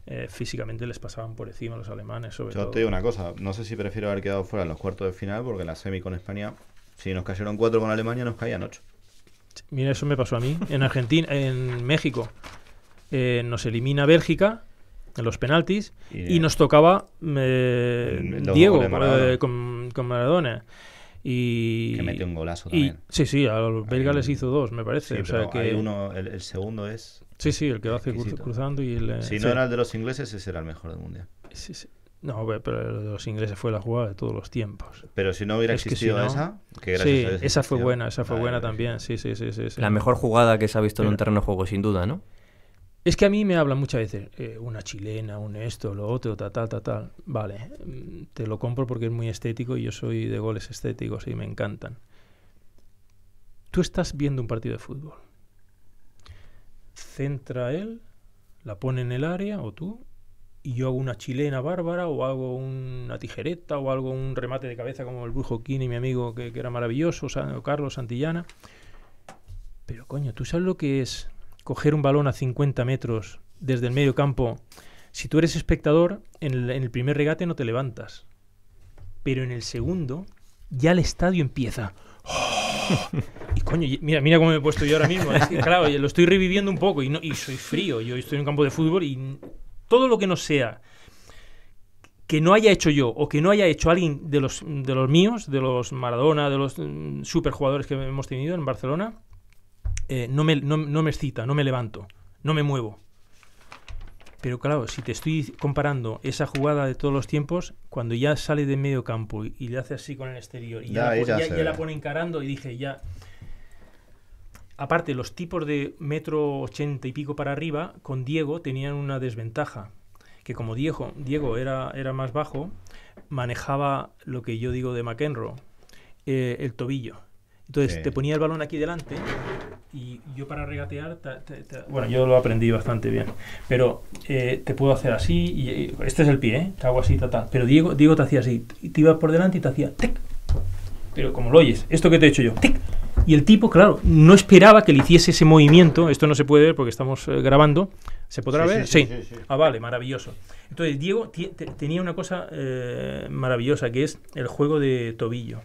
Eh, físicamente les pasaban por encima los alemanes, sobre Yo te digo una cosa, no sé si prefiero haber quedado fuera en los cuartos de final, porque en la semi con España, si nos cayeron cuatro con Alemania, nos caían ocho. Mira, eso me pasó a mí en Argentina, en México. Eh, nos elimina Bélgica en los penaltis y, nos tocaba eh, Diego eh, con, Maradona. Y, que metió un golazo también. sí, sí, a los belgas les hizo dos, me parece. o sea, que, uno, el, segundo es. Sí, sí, el que va cruzando. y el, Si no era el de los ingleses, ese era el mejor del mundial. Sí, sí. No, pero los ingleses fue la jugada de todos los tiempos. Pero si no hubiera existido que esa, que Sí, esa fue buena, esa fue buena también, sí, sí, sí, sí, La mejor jugada que se ha visto en un terreno de juego, sin duda, ¿no? Es que a mí me hablan muchas veces, eh, una chilena, un esto, lo otro, tal, tal, tal, Vale, mm, te lo compro porque es muy estético y yo soy de goles estéticos y me encantan. Tú estás viendo un partido de fútbol. Centra él, la pone en el área, o tú, y yo hago una chilena bárbara, o hago una tijereta, o hago un remate de cabeza como el brujo Kini, mi amigo, que, era maravilloso, o Carlos Santillana. Pero coño, ¿tú sabes lo que es coger un balón a 50 metros desde el medio campo, si tú eres espectador, en el, primer regate no te levantas. Pero en el segundo, ya el estadio empieza. [laughs] y coño, mira, mira cómo me he puesto yo ahora mismo. claro, lo estoy reviviendo un poco y, no, y soy frío. Yo estoy en un campo de fútbol y todo lo que no sea que no haya hecho yo o que no haya hecho alguien de los, de los míos, de los Maradona, de los mm, superjugadores que hemos tenido en Barcelona, eh, no, me, no, no me excita, no me levanto, no me muevo. Pero claro, si te estoy comparando esa jugada de todos los tiempos, cuando ya sale de medio campo y, le hace así con el exterior y ya, la, pone encarando y dije ya... Aparte, los tipos de metro ochenta y pico para arriba con Diego tenían una desventaja, que como Diego, Diego era, era más bajo, manejaba lo que yo digo de McEnroe, eh, el tobillo. Entonces te ponía el balón aquí delante y yo para regatear, bueno, yo lo aprendí bastante bien, pero eh, te puedo hacer así, y, este es el pie, ¿eh? te hago así, ta, pero Diego, Diego te hacía así, te ibas por delante y te hacía tic, pero como lo oyes, esto que te he hecho yo, tic. Y el tipo, claro, no esperaba que le hiciese ese movimiento, esto no se puede ver porque estamos eh, grabando, ¿se podrá ver? sí. Ah, vale, maravilloso. Entonces, Diego tenía una cosa eh, maravillosa, que es el juego de tobillo.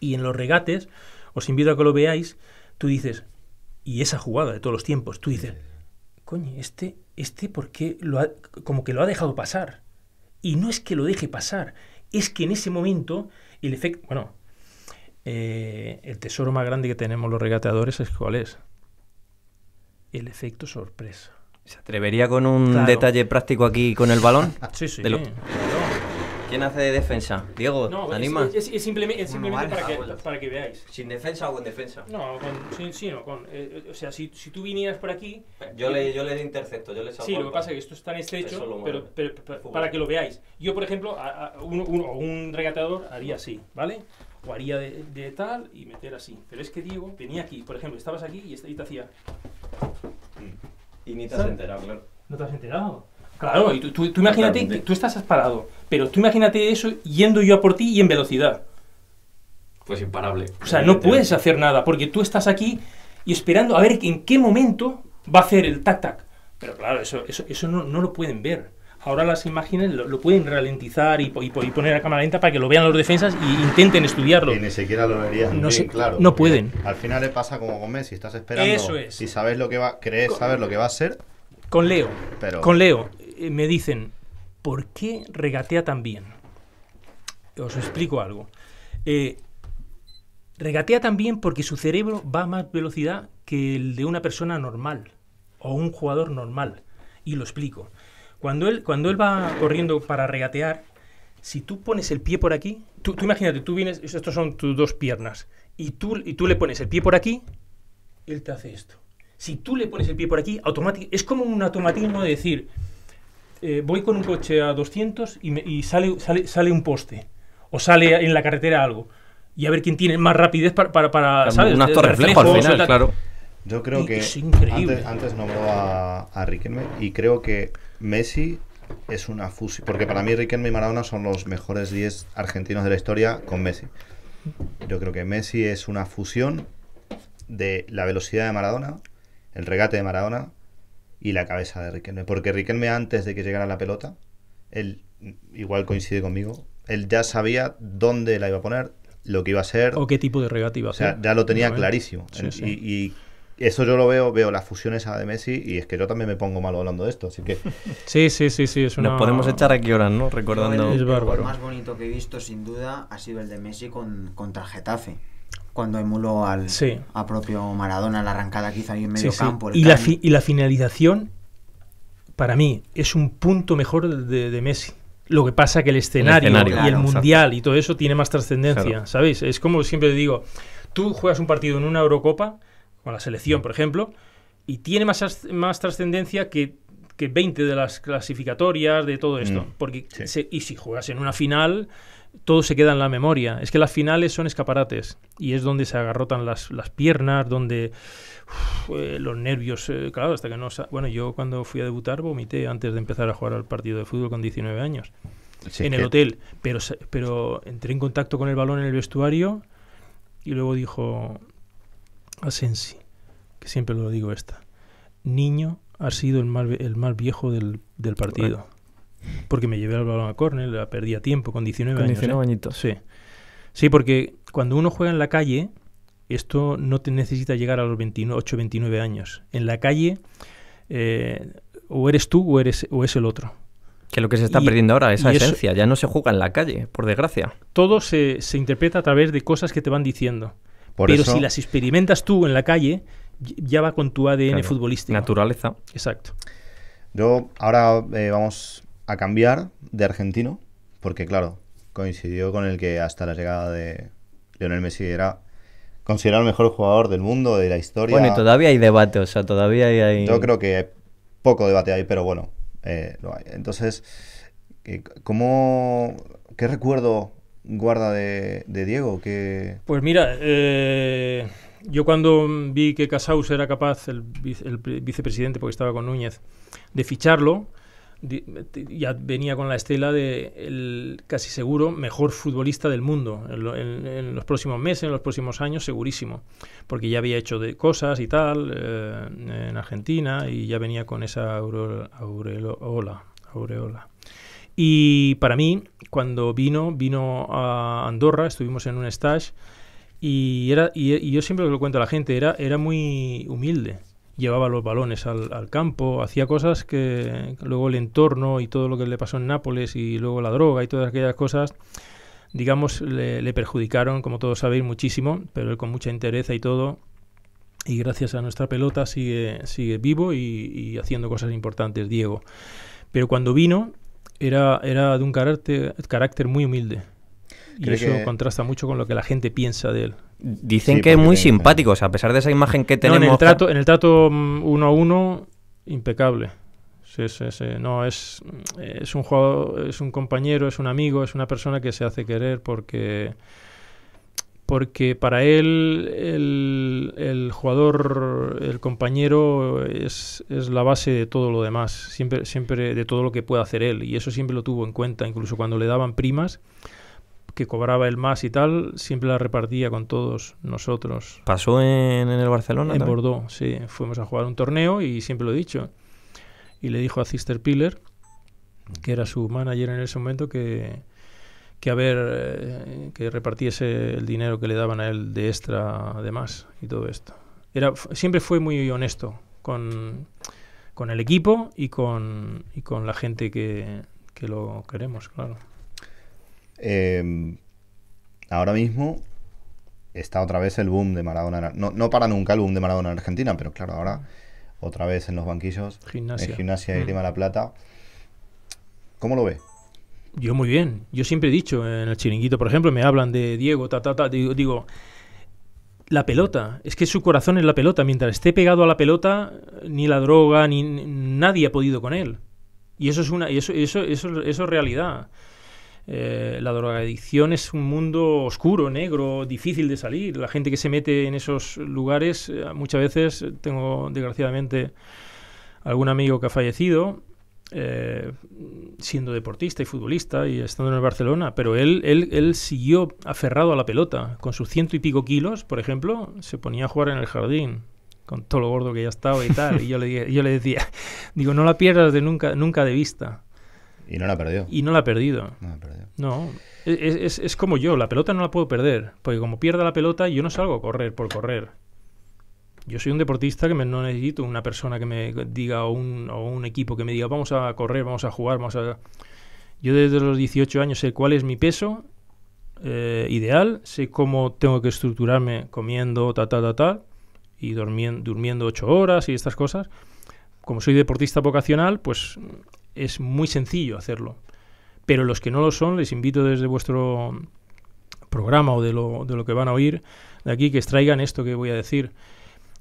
Y en los regates, os invito a que lo veáis, tú dices, y esa jugada de todos los tiempos, tú dices, coño, este, este, ¿por qué lo ha, como que lo ha dejado pasar? Y no es que lo deje pasar, es que en ese momento el efecto, bueno, eh, el tesoro más grande que tenemos los regateadores es cuál es. El efecto sorpresa. ¿Se atrevería con un detalle práctico aquí con el balón? sí, sí. ¿Quién hace defensa? Diego, animas? Es, simplemente, para, que, veáis. ¿Sin defensa o en defensa? No, con, eh, eh, o sea, si, tú vinieras por aquí... Yo le, eh, yo le intercepto, yo le Sí, lo que pasa es que esto es tan estrecho, pero, para que lo veáis. Yo, por ejemplo, a, un regateador haría así, ¿vale? O haría de, de, tal y meter así. Pero es que Diego venía aquí, por ejemplo, estabas aquí y te hacía... Y ni te has enterado, claro. ¿No te has enterado? Claro, y tú, imagínate tú estás parado, pero tú imagínate eso yendo yo a por ti y en velocidad. Pues imparable. O sea, no puedes hacer nada, porque tú estás aquí y esperando a ver en qué momento va a hacer el tac-tac. Pero claro, eso, eso, no, lo pueden ver. Ahora las imágenes lo, pueden ralentizar y, poner a cámara lenta para que lo vean los defensas e intenten estudiarlo. Y ni siquiera lo verían no claro. No pueden. Al final le pasa como con Messi, estás esperando. Eso es. Y sabes lo que va, crees saber lo que va a ser. Con Leo. Con Leo. Eh, me dicen, ¿por qué regatea tan bien? Os explico algo. Eh, regatea tan bien porque su cerebro va a más velocidad que el de una persona normal o un jugador normal. Y lo explico. Cuando él, cuando él va corriendo para regatear, si tú pones el pie por aquí, tú, imagínate, tú vienes, estos son tus dos piernas, y tú, y tú le pones el pie por aquí, él te hace esto. Si tú le pones el pie por aquí, automático, es como un automatismo de decir, eh, voy con un coche a 200 y, sale, sale, un poste o sale en la carretera algo y a ver quién tiene más rapidez para, para, ¿sabes? Un acto reflejo, al final, claro. Yo creo que es increíble. antes, nombró a, a Riquelme y creo que Messi es una fusión, porque para mí Riquelme y Maradona son los mejores 10 argentinos de la historia con Messi. Yo creo que Messi es una fusión de la velocidad de Maradona, el regate de Maradona, y la cabeza de Riquelme. Porque Riquelme, antes de que llegara la pelota, él igual coincide conmigo, él ya sabía dónde la iba a poner, lo que iba a ser. O qué tipo de regate O sea, ya lo tenía clarísimo. Y, eso yo lo veo, veo la fusión esa de Messi y es que yo también me pongo malo hablando de esto, así que... [laughs] sí, sí, sí, sí. Nos podemos echar aquí horas, ¿no? Recordando... es más bonito que he visto, sin duda, ha sido el de Messi con, contra Getafe cuando emuló al a propio Maradona, la arrancada quizá ahí en medio campo. y, la y, la finalización, para mí, es un punto mejor de, Messi. Lo que pasa que el escenario, y el mundial y todo eso tiene más trascendencia, ¿sabéis? Es como siempre digo, tú juegas un partido en una Eurocopa, con la selección, por ejemplo, y tiene más, más trascendencia que, que 20 de las clasificatorias, de todo esto. Mm. porque y si juegas en una final, todo se queda en la memoria. Es que las finales son escaparates y es donde se agarrotan las, las piernas, donde eh, los nervios, eh, claro, hasta que no... Bueno, yo cuando fui a debutar vomité antes de empezar a jugar al partido de fútbol con 19 años. en el hotel, pero, pero entré en contacto con el balón en el vestuario y luego dijo Asensi, que siempre lo digo esta, niño, ha sido el más, el más viejo del, partido porque me llevé al balón a córner, la perdí tiempo con 19 con años. 19 ¿eh? añitos. Sí. porque cuando uno juega en la calle, esto no te necesita llegar a los 28, 29 años. En la calle, eh, o eres tú o, eres, o es el otro. Que lo que se está perdiendo ahora, esa esencia, ya no se juega en la calle, por desgracia. Todo se, interpreta a través de cosas que te van diciendo. Pero si las experimentas tú en la calle, ya va con tu ADN futbolístico. Naturaleza. Exacto. Yo ahora eh, vamos a cambiar de argentino, porque claro, coincidió con el que hasta la llegada de Lionel Messi era considerado el mejor jugador del mundo, de la historia. Bueno, y todavía hay debate, o sea, todavía hay... Yo creo que poco debate hay, pero bueno, eh, lo hay. Entonces, eh, ¿qué recuerdo guarda de, Diego? Pues mira, eh, yo cuando vi que Casaus era capaz, el, vicepresidente, porque estaba con Núñez, de ficharlo, ya venía con la estela de casi seguro mejor futbolista del mundo en, los próximos meses, en los próximos años, segurísimo, porque ya había hecho de cosas y tal eh, en Argentina y ya venía con esa aureola, aureola, Y para mí, cuando vino, vino a Andorra, estuvimos en un stage y, era, y, yo siempre lo cuento a la gente, era, era muy humilde llevaba los balones al, campo, hacía cosas que luego el entorno y todo lo que le pasó en Nápoles y luego la droga y todas aquellas cosas, digamos, le, perjudicaron, como todos sabéis, muchísimo, pero él con mucha entereza y todo, y gracias a nuestra pelota sigue, sigue vivo y, haciendo cosas importantes, Diego. Pero cuando vino era, era de un carácter, muy humilde. Y eso contrasta mucho con lo que la gente piensa de él. Dicen que es muy simpático a pesar de esa imagen que tenemos. en el trato, mm, uno a uno, impecable. Sí, sí, sí. No, es, mm, es un es un compañero, es un amigo, es una persona que se hace querer porque porque para él el, jugador, el compañero es, la base de todo lo demás, siempre, siempre de todo lo que pueda hacer él, y eso siempre lo tuvo en cuenta, incluso cuando le daban primas, que cobraba el más y tal, siempre la repartía con todos nosotros. ¿Pasó en, el Barcelona? En Bordeaux, sí. Fuimos a jugar un torneo y siempre lo he dicho. Y le dijo a Cister Piller, que era su manager en ese momento, que, que a ver, eh, que repartiese el dinero que le daban a él de extra, además, y todo esto. Era, siempre fue muy honesto con, con el equipo y con, y con la gente que, que lo queremos, claro. Em, ahora mismo está otra vez el boom de Maradona. No, no, para nunca el boom de Maradona en Argentina, pero claro, ahora otra vez en los banquillos. En Gimnasia y mm. Lima La Plata. ¿Cómo lo ve? Yo muy bien. Yo siempre he dicho en el chiringuito, por ejemplo, me hablan de Diego, ta, ta, ta. Digo, la pelota. Es que su corazón es la pelota. Mientras esté pegado a la pelota, ni la droga, ni nadie ha podido con él. Y eso es una, y eso, eso, eso, eso es realidad. Eh, la drogadicción es un mundo oscuro, negro, difícil de salir. La gente que se mete en esos lugares, eh, muchas veces tengo desgraciadamente algún amigo que ha fallecido. Eh, siendo deportista y futbolista y estando en el Barcelona, pero él, él, él siguió aferrado a la pelota. Con sus ciento y pico kilos, por ejemplo, se ponía a jugar en el jardín, con todo lo gordo que ya estaba y tal. y yo le, yo le decía, digo, no la pierdas de nunca, nunca de vista. Y no la ha perdido. Y no la ha perdido. No, la ha perdido. no es, es, es, como yo, la pelota no la puedo perder, porque como pierda la pelota yo no salgo a correr por correr. Yo soy un deportista que no necesito una persona que me diga o un, o un equipo que me diga vamos a correr, vamos a jugar, vamos a... Yo desde los 18 años sé cuál es mi peso eh, ideal, sé cómo tengo que estructurarme comiendo, ta, ta, ta, y durmiendo, durmiendo ocho horas y estas cosas. Como soy deportista vocacional, pues es muy sencillo hacerlo. Pero los que no lo son, les invito desde vuestro programa o de lo, de lo que van a oír de aquí, que extraigan esto que voy a decir.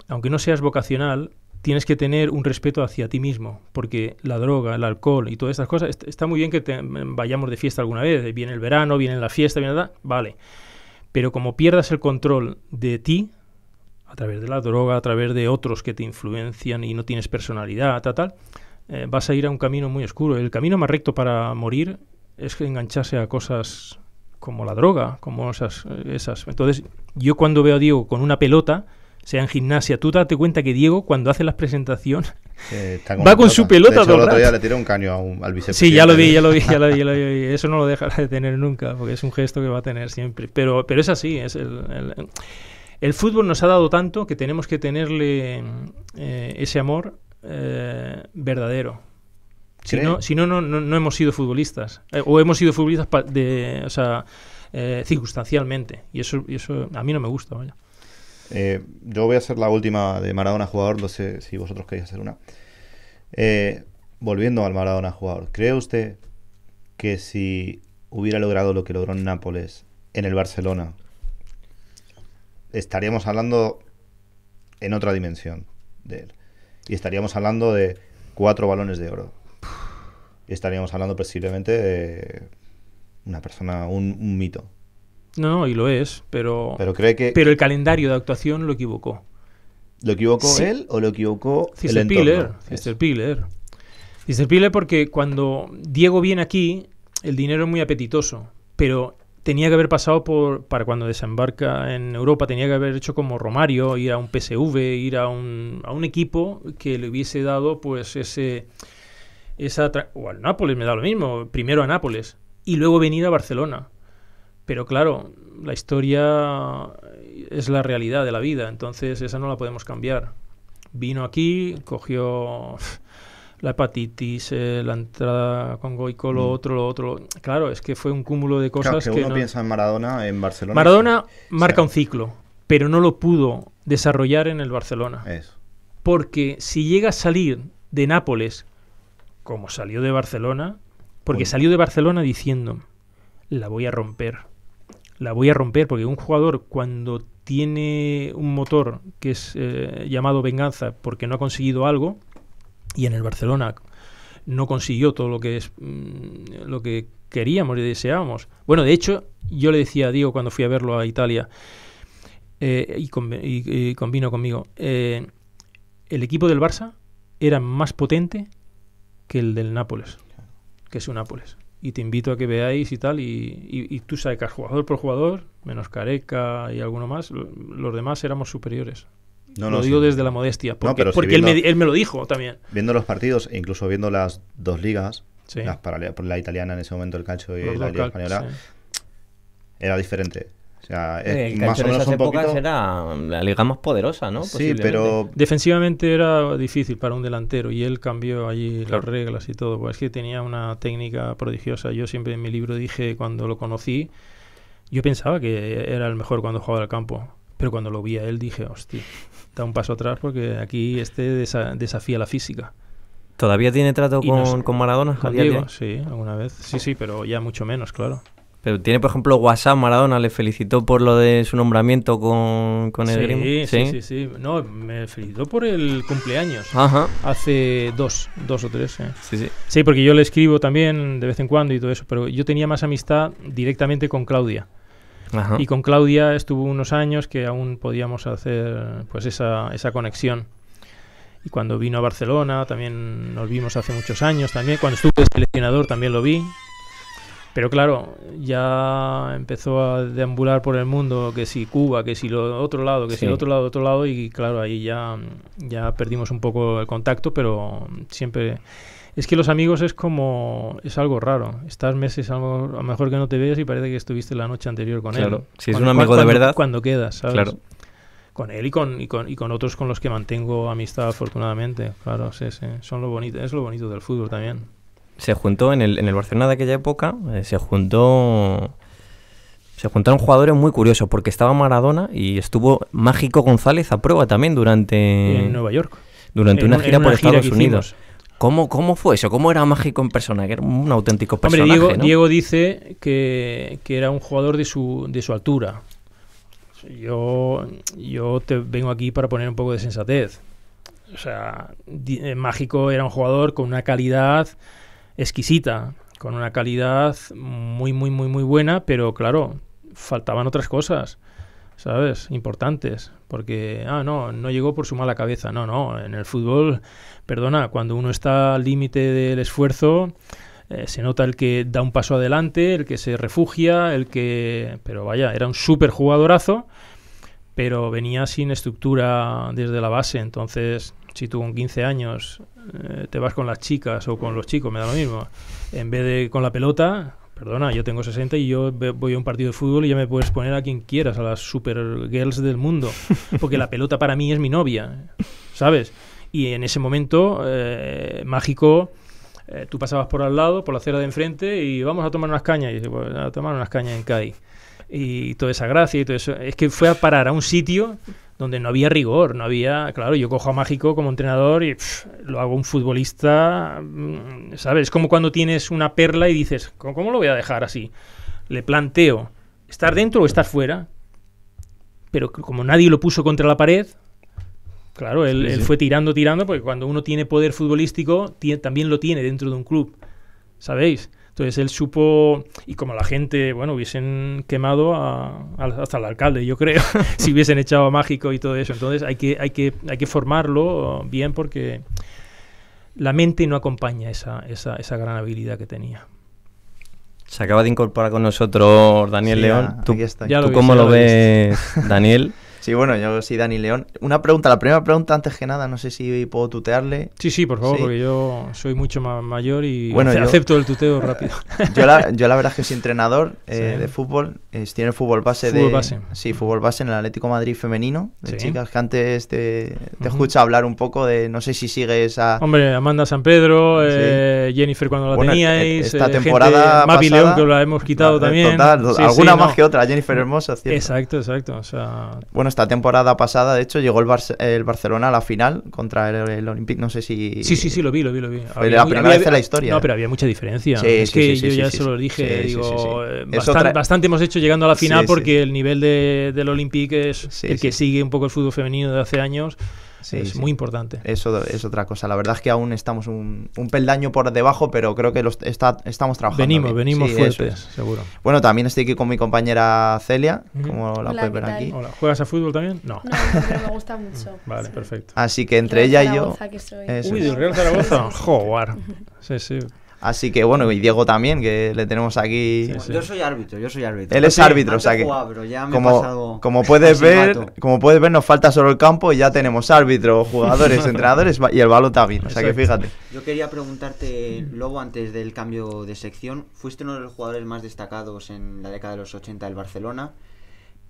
Aunque no seas vocacional, tienes que tener un respeto hacia ti mismo, porque la droga, el alcohol y todas estas cosas, está muy bien que mm, vayamos de fiesta alguna vez, viene el verano, viene la fiesta, viene la... Vale, pero como pierdas el control de ti, a través de la droga, a través de otros que te influencian y no tienes personalidad, tal, eh, vas a ir a un camino muy oscuro. El camino más recto para morir es engancharse a cosas como la droga, como esas, eh, esas. Entonces, yo cuando veo a Diego con una pelota, sea en gimnasia, tú date cuenta que Diego cuando hace las presentaciones [laughs] va con su pelota le un caño al Sí, ya lo vi, ya lo vi, Eso no lo dejará de tener nunca, porque es un gesto que va a tener siempre. Pero, pero es así, es el, fútbol nos ha dado tanto que tenemos que tenerle eh, ese amor eh, verdadero. Si no, no, hemos sido futbolistas. Eh, o hemos sido futbolistas de, eh, circunstancialmente. Y eso, eso a mí no me gusta. Vaya. yo voy a ser la última de Maradona jugador. No sé si vosotros queréis hacer una. volviendo al Maradona jugador. ¿Cree usted que si hubiera logrado lo que logró en Nápoles, en el Barcelona, estaríamos hablando en otra dimensión de él? y estaríamos hablando de cuatro balones de oro. Y estaríamos hablando posiblemente de una persona, un, mito. No, y lo es, pero, pero, cree que... pero el calendario de actuación lo equivocó. ¿Lo equivocó él o lo equivocó Cister el Piller, Cister Piller. Piller porque cuando Diego viene aquí, el dinero es muy apetitoso, pero tenía que haber pasado por, para cuando desembarca en Europa, tenía que haber hecho como Romario, ir a un PSV, ir a un, a un equipo que le hubiese dado pues ese... Esa o al Nápoles, me da lo mismo, primero a Nápoles y luego venir a Barcelona. Pero claro, la historia es la realidad de la vida, entonces esa no la podemos cambiar. Vino aquí, cogió la hepatitis, eh, la entrada con Goico, lo mm. otro, lo otro. Claro, es que fue un cúmulo de cosas. Claro, que, uno piensa en Maradona en Barcelona. Maradona marca un ciclo, pero no lo pudo desarrollar en el Barcelona. Eso. Porque si llega a salir de Nápoles, como salió de Barcelona, porque salió de Barcelona diciendo, la voy a romper. La voy a romper, porque un jugador cuando tiene un motor que es eh, llamado venganza porque no ha conseguido algo, y en el Barcelona no consiguió todo lo que es mm, lo que queríamos y deseábamos. Bueno, de hecho, yo le decía a Diego cuando fui a verlo a Italia eh, y, con, conmigo, eh, el equipo del Barça era más potente que el del Nápoles, que es un Nápoles. Y te invito a que veáis y tal, y, y tú que jugador por jugador, menos Careca y alguno más, los demás éramos superiores lo digo desde la modestia, porque, él, me, lo dijo también. Viendo los partidos, e incluso viendo las dos ligas, la italiana en ese momento, el calcio y la española, era diferente. O sea, eh, más o menos era la liga más poderosa, ¿no? Sí, pero... Defensivamente era difícil para un delantero y él cambió allí las reglas y todo. Pues que tenía una técnica prodigiosa. Yo siempre en mi libro dije, cuando lo conocí, yo pensaba que era el mejor cuando jugaba al campo. Pero cuando lo vi a él dije, hostia, un paso atrás porque aquí este desafía la física. ¿Todavía tiene trato con, Maradona? sí, alguna vez. Sí, sí, pero ya mucho menos, claro. Pero tiene, por ejemplo, WhatsApp Maradona, le felicitó por lo de su nombramiento con, con el sí, Sí, sí, No, me felicitó por el cumpleaños. Ajá. Hace dos, dos o tres. Eh. Sí, sí. Sí, porque yo le escribo también de vez en cuando y todo eso, pero yo tenía más amistad directamente con Claudia. Y con Claudia estuvo unos años que aún podíamos hacer pues esa, esa conexión. Y cuando vino a Barcelona también nos vimos hace muchos años también. Cuando estuve seleccionador también lo vi. Pero claro, ya empezó a deambular por el mundo, que si Cuba, que si lo otro lado, que si el otro lado, otro lado, y claro, ahí ya, ya perdimos un poco el contacto, pero siempre es que los amigos es como. es algo raro. Estás meses a lo mejor que no te ves y parece que estuviste la noche anterior con claro. él. Si es un amigo de verdad. Cuando quedas, ¿sabes? Claro. Con él y con, y con, otros con los que mantengo amistad, afortunadamente. Claro, sí, sí. Son lo bonito, es lo bonito del fútbol también. Se juntó en el, en el Barcelona de aquella época, eh, se juntó se juntaron jugadores muy curiosos porque estaba Maradona y estuvo Mágico González a prueba también durante en Nueva York durante una gira por Estados Unidos ¿Cómo, ¿Cómo fue eso? ¿Cómo era mágico en persona? Que era un auténtico personaje. Hombre, Diego, Diego dice que, que, era un jugador de su, de su altura. Yo, yo te vengo aquí para poner un poco de sensatez. O sea, eh, Mágico era un jugador con una calidad exquisita, con una calidad muy, muy, muy, muy buena, pero claro, faltaban otras cosas, ¿sabes? Importantes porque, ah, no, no llegó por su mala cabeza. No, no, en el fútbol, perdona, cuando uno está al límite del esfuerzo, eh, se nota el que da un paso adelante, el que se refugia, el que... Pero vaya, era un súper jugadorazo, pero venía sin estructura desde la base, entonces si tú con 15 años eh, te vas con las chicas o con los chicos, me da lo mismo, en vez de con la pelota, Perdona, yo tengo 60 y yo voy a un partido de fútbol y ya me puedes poner a quien quieras, a las super girls del mundo, [laughs] porque la pelota para mí es mi novia, ¿sabes? Y en ese momento eh, mágico, eh, tú pasabas por al lado, por la acera de enfrente y vamos a tomar unas cañas, y pues, a tomar unas cañas en Cádiz. Y toda esa gracia y todo eso. Es que fue a parar a un sitio donde no había rigor, no había, claro, yo cojo a Mágico como entrenador y lo hago un futbolista, mm, ¿sabes? Es como cuando tienes una perla y dices, ¿cómo, lo voy a dejar así? Le planteo, ¿estar dentro o estar fuera? Pero como nadie lo puso contra la pared, claro, él, fue tirando, tirando, porque cuando uno tiene poder futbolístico, también lo tiene dentro de un club, ¿sabéis? Entonces él supo, y como la gente, bueno, hubiesen quemado hasta el alcalde, yo creo, [laughs] [laughs] si hubiesen echado Mágico y todo eso. Entonces hay que, hay que, hay que formarlo bien porque la mente no acompaña esa, gran habilidad que tenía. Se acaba de incorporar con nosotros Daniel León. ¿Tú, cómo lo ves, Daniel? [laughs] Sí, bueno, yo soy Dani León. Una pregunta, la primera pregunta, antes que nada, no sé si puedo tutearle. Sí, sí, por favor, porque yo soy mucho más mayor y bueno, acepto el tuteo rápido. [laughs] Yo la, yo la verdad es que soy entrenador eh, de fútbol, eh, Tiene fútbol base fútbol de... Base. Sí, fútbol base en el Atlético Madrid femenino, de chicas que antes te, escucha hablar un poco de, no sé si sigues a... Hombre, Amanda San Pedro, eh, Jennifer cuando la bueno, teníais... Esta temporada... Mavi León que la hemos quitado también. alguna más que otra, Jennifer Hermosa, cierto. Exacto, exacto. O sea, esta temporada pasada, de hecho, llegó el, Barcelona a la final contra el, Olympic Olympique. No sé si. Sí, sí, sí, lo vi, lo vi, lo vi. la primera vez en la historia. No, pero había mucha diferencia. es que yo ya se lo dije. digo, eh, bastante, bastante, hemos hecho llegando a la final porque el nivel de, del Olympique es el que sigue un poco el fútbol femenino de hace años es muy importante. Eso es otra cosa. La verdad es que aún estamos un, peldaño por debajo, pero creo que los está, estamos trabajando. Venimos, venimos fuertes, seguro. Bueno, también estoy aquí con mi compañera Celia, como la puedes ver aquí. ¿Juegas a fútbol también? No. pero me gusta [laughs] mm, mucho. vale, perfecto. Así que entre ella y yo. Uy, Real Zaragoza. [laughs] Sí, sí. Así que bueno, y Diego también, que le tenemos aquí. Yo soy árbitro, yo soy árbitro. Él es árbitro, o sea que. como, puedes ver, como puedes ver, nos falta solo el campo y ya tenemos árbitro, jugadores, [laughs] entrenadores y el balón también. O sea que fíjate. Yo quería preguntarte, Lobo, antes del cambio de sección, fuiste uno de los jugadores más destacados en la década de los 80 del Barcelona.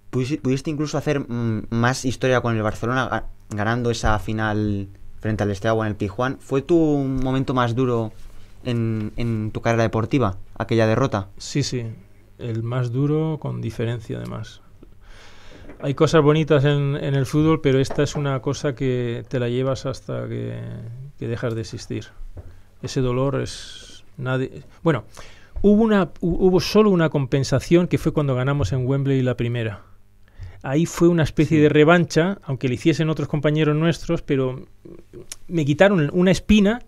Pudiste incluso hacer mm, más historia con el Barcelona ganando esa final frente al Esteagua en el Pijuan, ¿Fue tu momento más duro en, tu carrera deportiva, aquella derrota. Sí, sí, el más duro con diferencia además. Hay cosas bonitas en, el fútbol, pero esta es una cosa que te la llevas hasta que, dejas de existir. Ese dolor es... Nadie, bueno, hubo, una, hubo solo una compensación que fue cuando ganamos en Wembley la primera. Ahí fue una especie de revancha, aunque le hiciesen otros compañeros nuestros, pero me quitaron una espina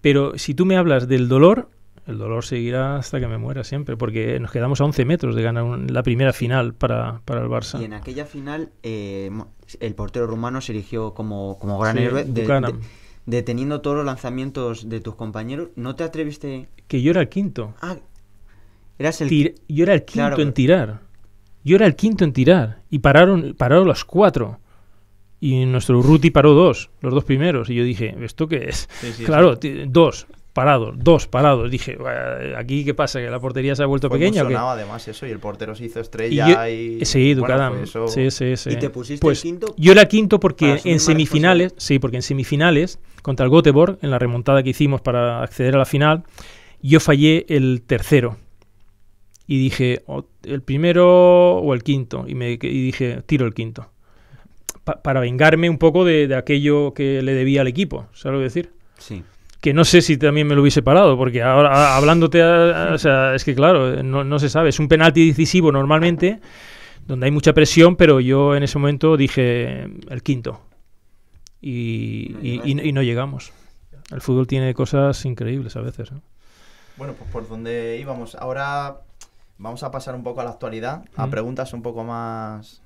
pero si tú me hablas del dolor, el dolor seguirá hasta que me muera siempre, porque nos quedamos a 11 metros de ganar la primera final para, para, el Barça. Y en aquella final eh, el portero rumano se eligió como, como gran héroe, de, deteniendo todos los lanzamientos de tus compañeros. ¿No te atreviste...? Que yo era el quinto. Ah, eras el... yo era el quinto en tirar. Yo era el quinto en tirar. Y pararon, pararon los cuatro y nuestro Ruti paró dos, los dos primeros. Y yo dije, ¿esto qué es? claro, dos parados, dos parados. Dije, ¿aquí qué pasa? ¿Que la portería se ha vuelto pequeña? Sonaba además eso y el portero se hizo estrella. Y, Sí, ¿Y te pusiste pues, quinto? Yo era quinto porque en semifinales, sí, porque en semifinales contra el Göteborg, en la remontada que hicimos para acceder a la final, yo fallé el tercero y dije, el primero o el quinto. Y, me, y dije, tiro el quinto para vengarme un poco de, aquello que le debía al equipo, ¿sabes lo que decir? Sí. Que no sé si también me lo hubiese parado, porque ahora hablándote, o sea, es que claro, no, se sabe. Es un penalti decisivo normalmente, donde hay mucha presión, pero yo en ese momento dije el quinto. Y, y, no llegamos. El fútbol tiene cosas increíbles a veces. Bueno, pues por donde íbamos. Ahora vamos a pasar un poco a la actualidad, a preguntas un poco más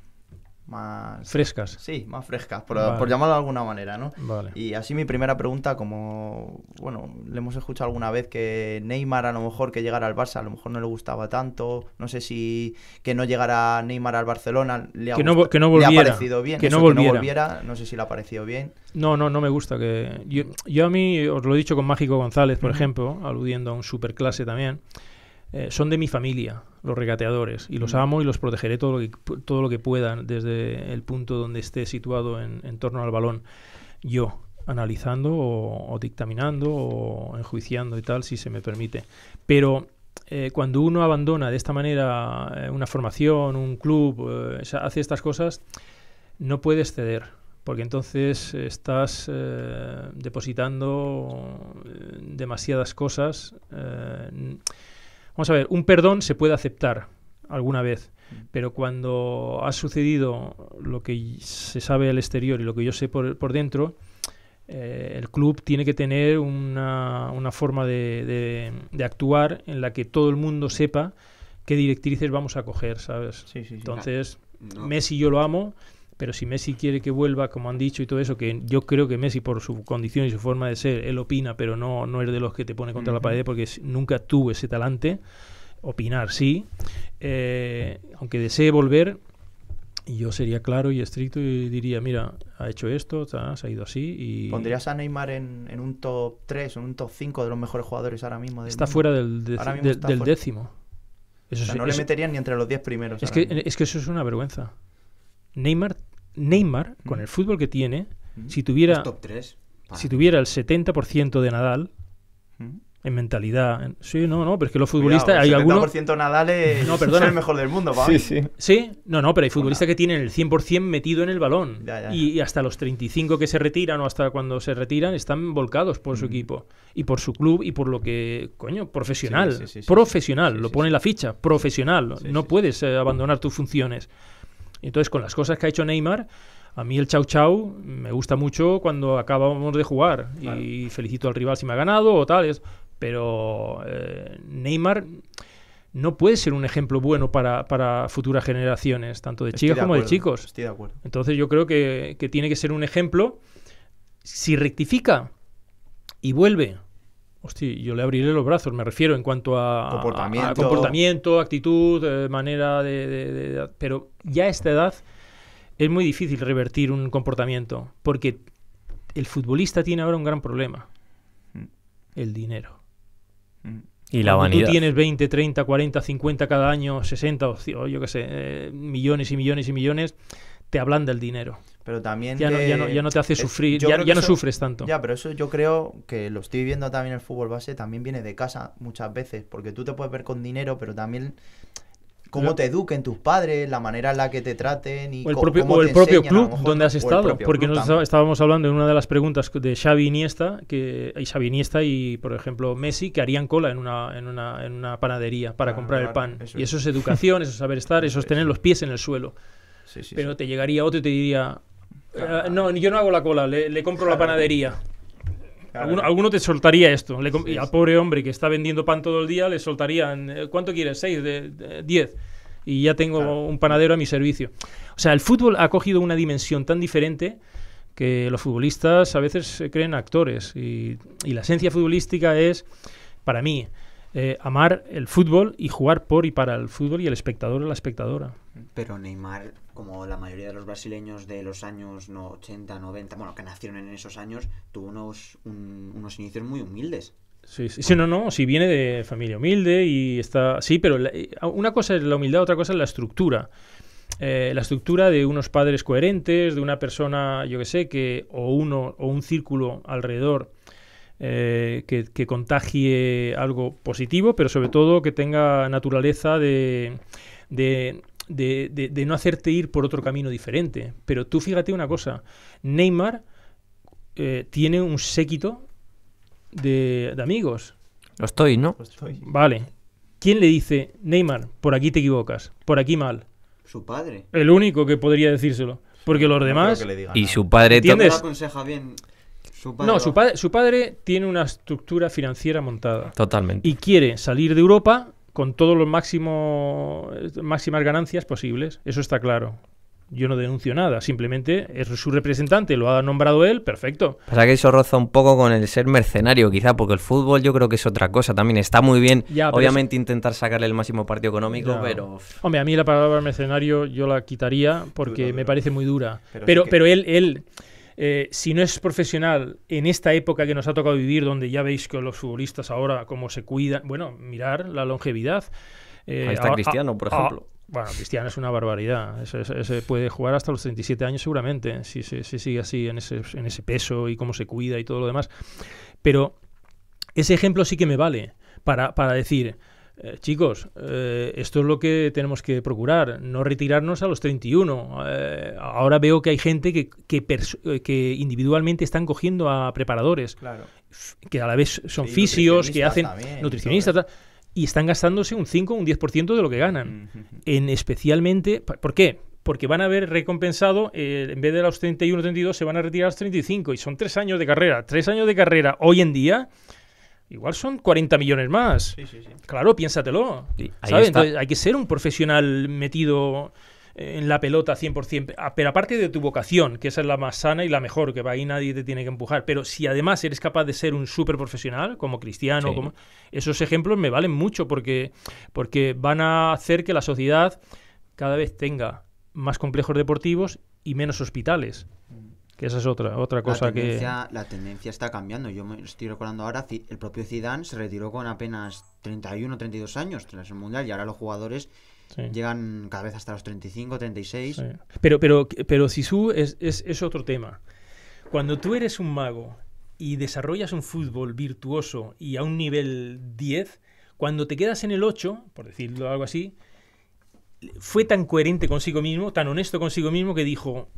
más... Frescas. Sí, más frescas, por, llamarlo de alguna manera, ¿no? Y así mi primera pregunta, como, bueno, le hemos escuchado alguna vez que Neymar a lo mejor que llegara al Barça, a lo mejor no le gustaba tanto, no sé si que no llegara Neymar al Barcelona le ha, parecido bien, que, no volviera. no sé si le ha parecido bien. No, no, no me gusta que... Yo, a mí, os lo he dicho con Mágico González, por ejemplo, aludiendo a un superclase también, eh, son de mi familia, los regateadores, y los mm. amo y los protegeré todo lo que, todo lo que puedan desde el punto donde esté situado en, torno al balón. Yo, analizando o, dictaminando o enjuiciando y tal, si se me permite. Pero eh, cuando uno abandona de esta manera eh, una formación, un club, hace estas cosas, no puedes ceder. Porque entonces estás depositando demasiadas cosas Vamos a ver, un perdón se puede aceptar alguna vez, mm. pero cuando ha sucedido lo que se sabe al exterior y lo que yo sé por, dentro, eh, el club tiene que tener una, forma de, actuar en la que todo el mundo sepa qué directrices vamos a coger, ¿sabes? Sí, sí, Entonces, Messi yo lo amo, pero si Messi quiere que vuelva, como han dicho y todo eso, que yo creo que Messi por su condición y su forma de ser, él opina, pero no, no es de los que te pone contra la pared porque nunca tuvo ese talante, opinar sí, eh, aunque desee volver, yo sería claro y estricto y diría, mira, ha hecho esto, se ha ido así y... ¿Pondrías a Neymar en, un top 3 o en un top 5 de los mejores jugadores ahora mismo? está fuera del, décimo. Eso o no le meterían ni entre los 10 primeros. Es que, es que eso es una vergüenza. Neymar Neymar, con mm. el fútbol que tiene, mm. si tuviera, si tuviera el 70% de Nadal mm. en mentalidad. Sí, no, no, pero es que los futbolistas hay algunos. El 70% Nadal es [laughs] el mejor del mundo, sí, sí, no, no, pero hay futbolistas que tienen el 100% metido en el balón. Y, hasta los 35 que se retiran o hasta cuando se retiran están volcados por su equipo y por su club y por lo que. Coño, profesional. profesional, lo pone en la ficha, profesional. no puedes eh, abandonar tus funciones. Entonces, con las cosas que ha hecho Neymar, a mí el chau chau me gusta mucho cuando acabamos de jugar y felicito al rival si me ha ganado o tales. Pero eh, Neymar no puede ser un ejemplo bueno para, futuras generaciones, tanto de chicas como de chicos. Estoy de acuerdo. Entonces yo creo que tiene que ser un ejemplo. Si rectifica y vuelve Hostia, yo le abriré los brazos, me refiero en cuanto a comportamiento, actitud, eh, manera de, de, Pero ya a esta edad es muy difícil revertir un comportamiento, porque el futbolista tiene ahora un gran problema, mm. el dinero. Y la vanidad. Tú tienes 20, 30, 40, 50 cada año, 60, o yo qué sé, eh, millones y millones y millones, te hablan del dinero pero también ya, no, ya, no, te hace sufrir, ya, no sufres tanto. Ya, pero eso yo creo que lo estoy viendo también en el fútbol base, también viene de casa muchas veces, porque tú te puedes ver con dinero, pero también cómo te eduquen tus padres, la manera en la que te traten y o el propio, el propio club donde has estado, porque nos estábamos hablando en una de las preguntas de Xavi Iniesta, que y Xavi Iniesta y por ejemplo Messi que harían cola en una, en una, en una panadería para comprar el pan. y eso es educación, eso es saber estar, [laughs] eso es tener los pies en el suelo. sí, pero te llegaría otro y te diría, eh, no, yo no hago la cola, le, compro la panadería. Alguno, te soltaría esto. Le al pobre hombre que está vendiendo pan todo el día le soltarían, eh, ¿cuánto quieres? ¿Seis? De, ¿Diez? Y ya tengo un panadero a mi servicio. O sea, el fútbol ha cogido una dimensión tan diferente que los futbolistas a veces se creen actores y la esencia futbolística es, para mí, eh, amar el fútbol y jugar por y para el fútbol y el espectador o la espectadora. Pero Neymar, como la mayoría de los brasileños de los años 80, 90, bueno, que nacieron en esos años, tuvo unos, unos inicios muy humildes. Sí, sí, no, no, sí viene de familia humilde y está... Sí, pero eh, una cosa es la humildad, otra cosa es la estructura. Eh, la estructura de unos padres coherentes, de una persona, yo que sé, que o uno o un círculo alrededor eh, que, contagie algo positivo, pero sobre todo que tenga naturaleza de, de no hacerte ir por otro camino diferente. Pero tú fíjate una cosa, Neymar eh, tiene un séquito de, amigos. Lo estoy, ¿no? Vale. ¿Quién le dice, Neymar, por aquí te equivocas, por aquí mal? Su padre. El único que podría decírselo. Porque los demás... ¿Y su padre ¿Entiendes? lo aconseja bien no, su, padre tiene una estructura financiera montada. Totalmente. Y quiere salir de Europa con todos los máximos máximas ganancias posibles. Eso está claro. Yo no denuncio nada, simplemente es su representante, lo ha nombrado él, perfecto. Pasa que eso roza un poco con el ser mercenario, quizá, porque el fútbol yo creo que es otra cosa también. Está muy bien, obviamente, intentar sacarle el máximo partido económico, pero. Hombre, a mí la palabra mercenario yo la quitaría porque me parece muy dura. Pero, pero él, él eh, si no es profesional en esta época que nos ha tocado vivir, donde ya veis que los futbolistas ahora cómo se cuidan, bueno, mirar la longevidad. Eh, Ahí está Cristiano, por ejemplo. bueno, Cristiano es una barbaridad. se puede jugar hasta los 37 años seguramente, eh, si, sigue así en ese, en ese peso y cómo se cuida y todo lo demás. Pero ese ejemplo sí que me vale para, para decir, eh, chicos, eh, esto es lo que tenemos que procurar, no retirarnos a los 31. Eh, ahora veo que hay gente que, que, individualmente están cogiendo a preparadores, que a la vez son fisios, que hacen nutricionistas. Y están gastándose un 5 o un 10% de lo que ganan. en especialmente, ¿Por qué? Porque van a haber recompensado, en vez de los 31 32, se van a retirar a los 35. Y son tres años de carrera. Tres años de carrera hoy en día Igual son 40 millones más. Claro, piénsatelo. hay que ser un profesional metido eh, en la pelota 100%, ah, pero aparte de tu vocación, que esa es la más sana y la mejor, que ahí nadie te tiene que empujar, pero si además eres capaz de ser un súper profesional, como Cristiano, como, esos ejemplos me valen mucho porque, porque van a hacer que la sociedad cada vez tenga más complejos deportivos y menos hospitales esa es otra, otra cosa que... La tendencia está cambiando. Yo me estoy recordando ahora, el propio Zidane se retiró con apenas 31, 32 años tras el Mundial y ahora los jugadores llegan cada vez hasta los 35, 36. Pero, pero, pero Sisu es, es, es otro tema. Cuando tú eres un mago y desarrollas un fútbol virtuoso y a un nivel 10, cuando te quedas en el 8, por decirlo algo así, fue tan coherente consigo mismo, tan honesto consigo mismo, que dijo,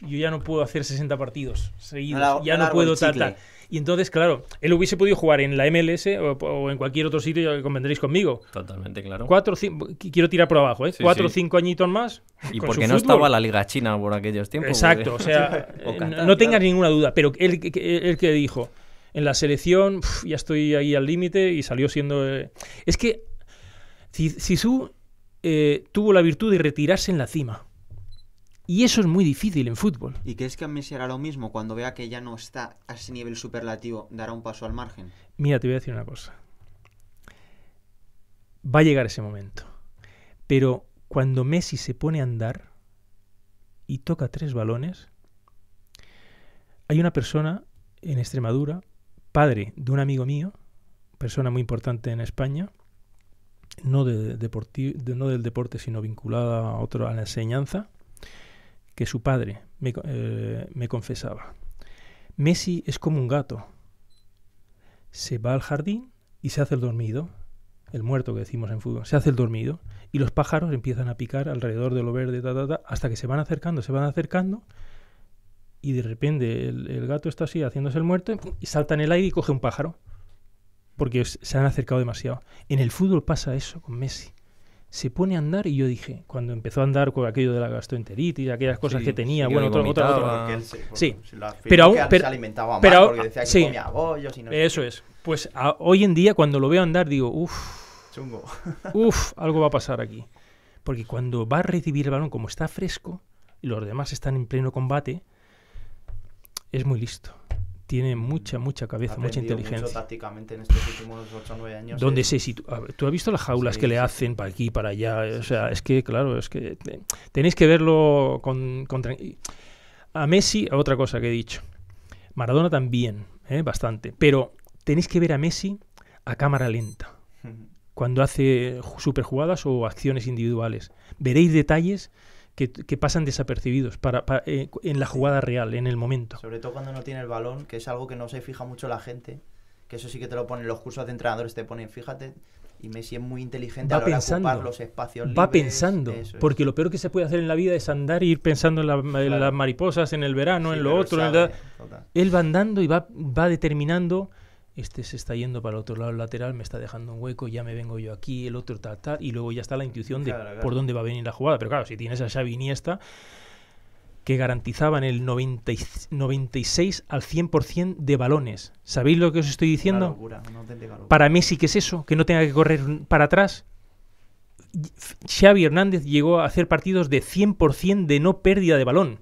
yo ya no puedo hacer 60 partidos seguidos, ya no puedo tal, Y entonces, claro, él hubiese podido jugar en la MLS o, en cualquier otro sitio, ya convendréis conmigo. Totalmente, claro. quiero tirar por abajo, ¿eh? cuatro o cinco añitos más. Y porque no estaba la Liga China por aquellos tiempos. Exacto, o sea, [laughs] eh, no, tengas ninguna duda, pero él, que dijo, en la selección ya estoy ahí al límite y salió siendo... Eh, es que Sisu eh, tuvo la virtud de retirarse en la cima. Y eso es muy difícil en fútbol. ¿Y crees que a Messi hará lo mismo cuando vea que ya no está a ese nivel superlativo? ¿Dará un paso al margen? Mira, te voy a decir una cosa. Va a llegar ese momento. Pero cuando Messi se pone a andar y toca tres balones, hay una persona en Extremadura, padre de un amigo mío, persona muy importante en España, no, de, no del deporte, sino vinculada a, otro, a la enseñanza, que su padre me, eh, me confesaba. Messi es como un gato. Se va al jardín y se hace el dormido, el muerto que decimos en fútbol, se hace el dormido y los pájaros empiezan a picar alrededor de lo verde, hasta que se van acercando, se van acercando y de repente el, el gato está así haciéndose el muerto y salta en el aire y coge un pájaro porque se han acercado demasiado. En el fútbol pasa eso con Messi se pone a andar y yo dije, cuando empezó a andar con aquello de la gastroenteritis, aquellas cosas que tenía, bueno, otro, otro, otro, sí, pero aún pero, se alimentaba sí, Eso es. Pues hoy en día cuando lo veo andar digo, uff, chungo. [laughs] uff, algo va a pasar aquí. Porque cuando va a recibir el balón como está fresco y los demás están en pleno combate, es muy listo tiene mucha, mucha cabeza, mucha inteligencia. Mucho tácticamente en estos últimos 8 o 9 años. se Tú has visto las jaulas que le hacen para aquí, para allá. o sea, es que, claro, es que tenéis que verlo con, A Messi, otra cosa que he dicho. Maradona también, ¿eh? bastante. Pero tenéis que ver a Messi a cámara lenta. [laughs] Cuando hace superjugadas o acciones individuales. Veréis detalles que, pasan desapercibidos para, eh, en la jugada real, en el momento. Sobre todo cuando no tiene el balón, que es algo que no se fija mucho la gente, que eso sí que te lo ponen los cursos de entrenadores, te ponen, fíjate, y Messi es muy inteligente va a la pensando, ocupar los espacios libres, Va pensando, porque lo peor que se puede hacer en la vida es andar e ir pensando en, las mariposas, en el verano, en lo otro. en Él va andando y va, va determinando este se está yendo para el otro lado lateral, me está dejando un hueco, ya me vengo yo aquí, el otro tal, tal, y luego ya está la intuición de por dónde va a venir la jugada. Pero claro, si tienes a Xavi Iniesta, que garantizaban el 96 al 100% de balones. ¿Sabéis lo que os estoy diciendo? para Messi, ¿qué es eso? Que no tenga que correr para atrás. Xavi Hernández llegó a hacer partidos de 100% de no pérdida de balón.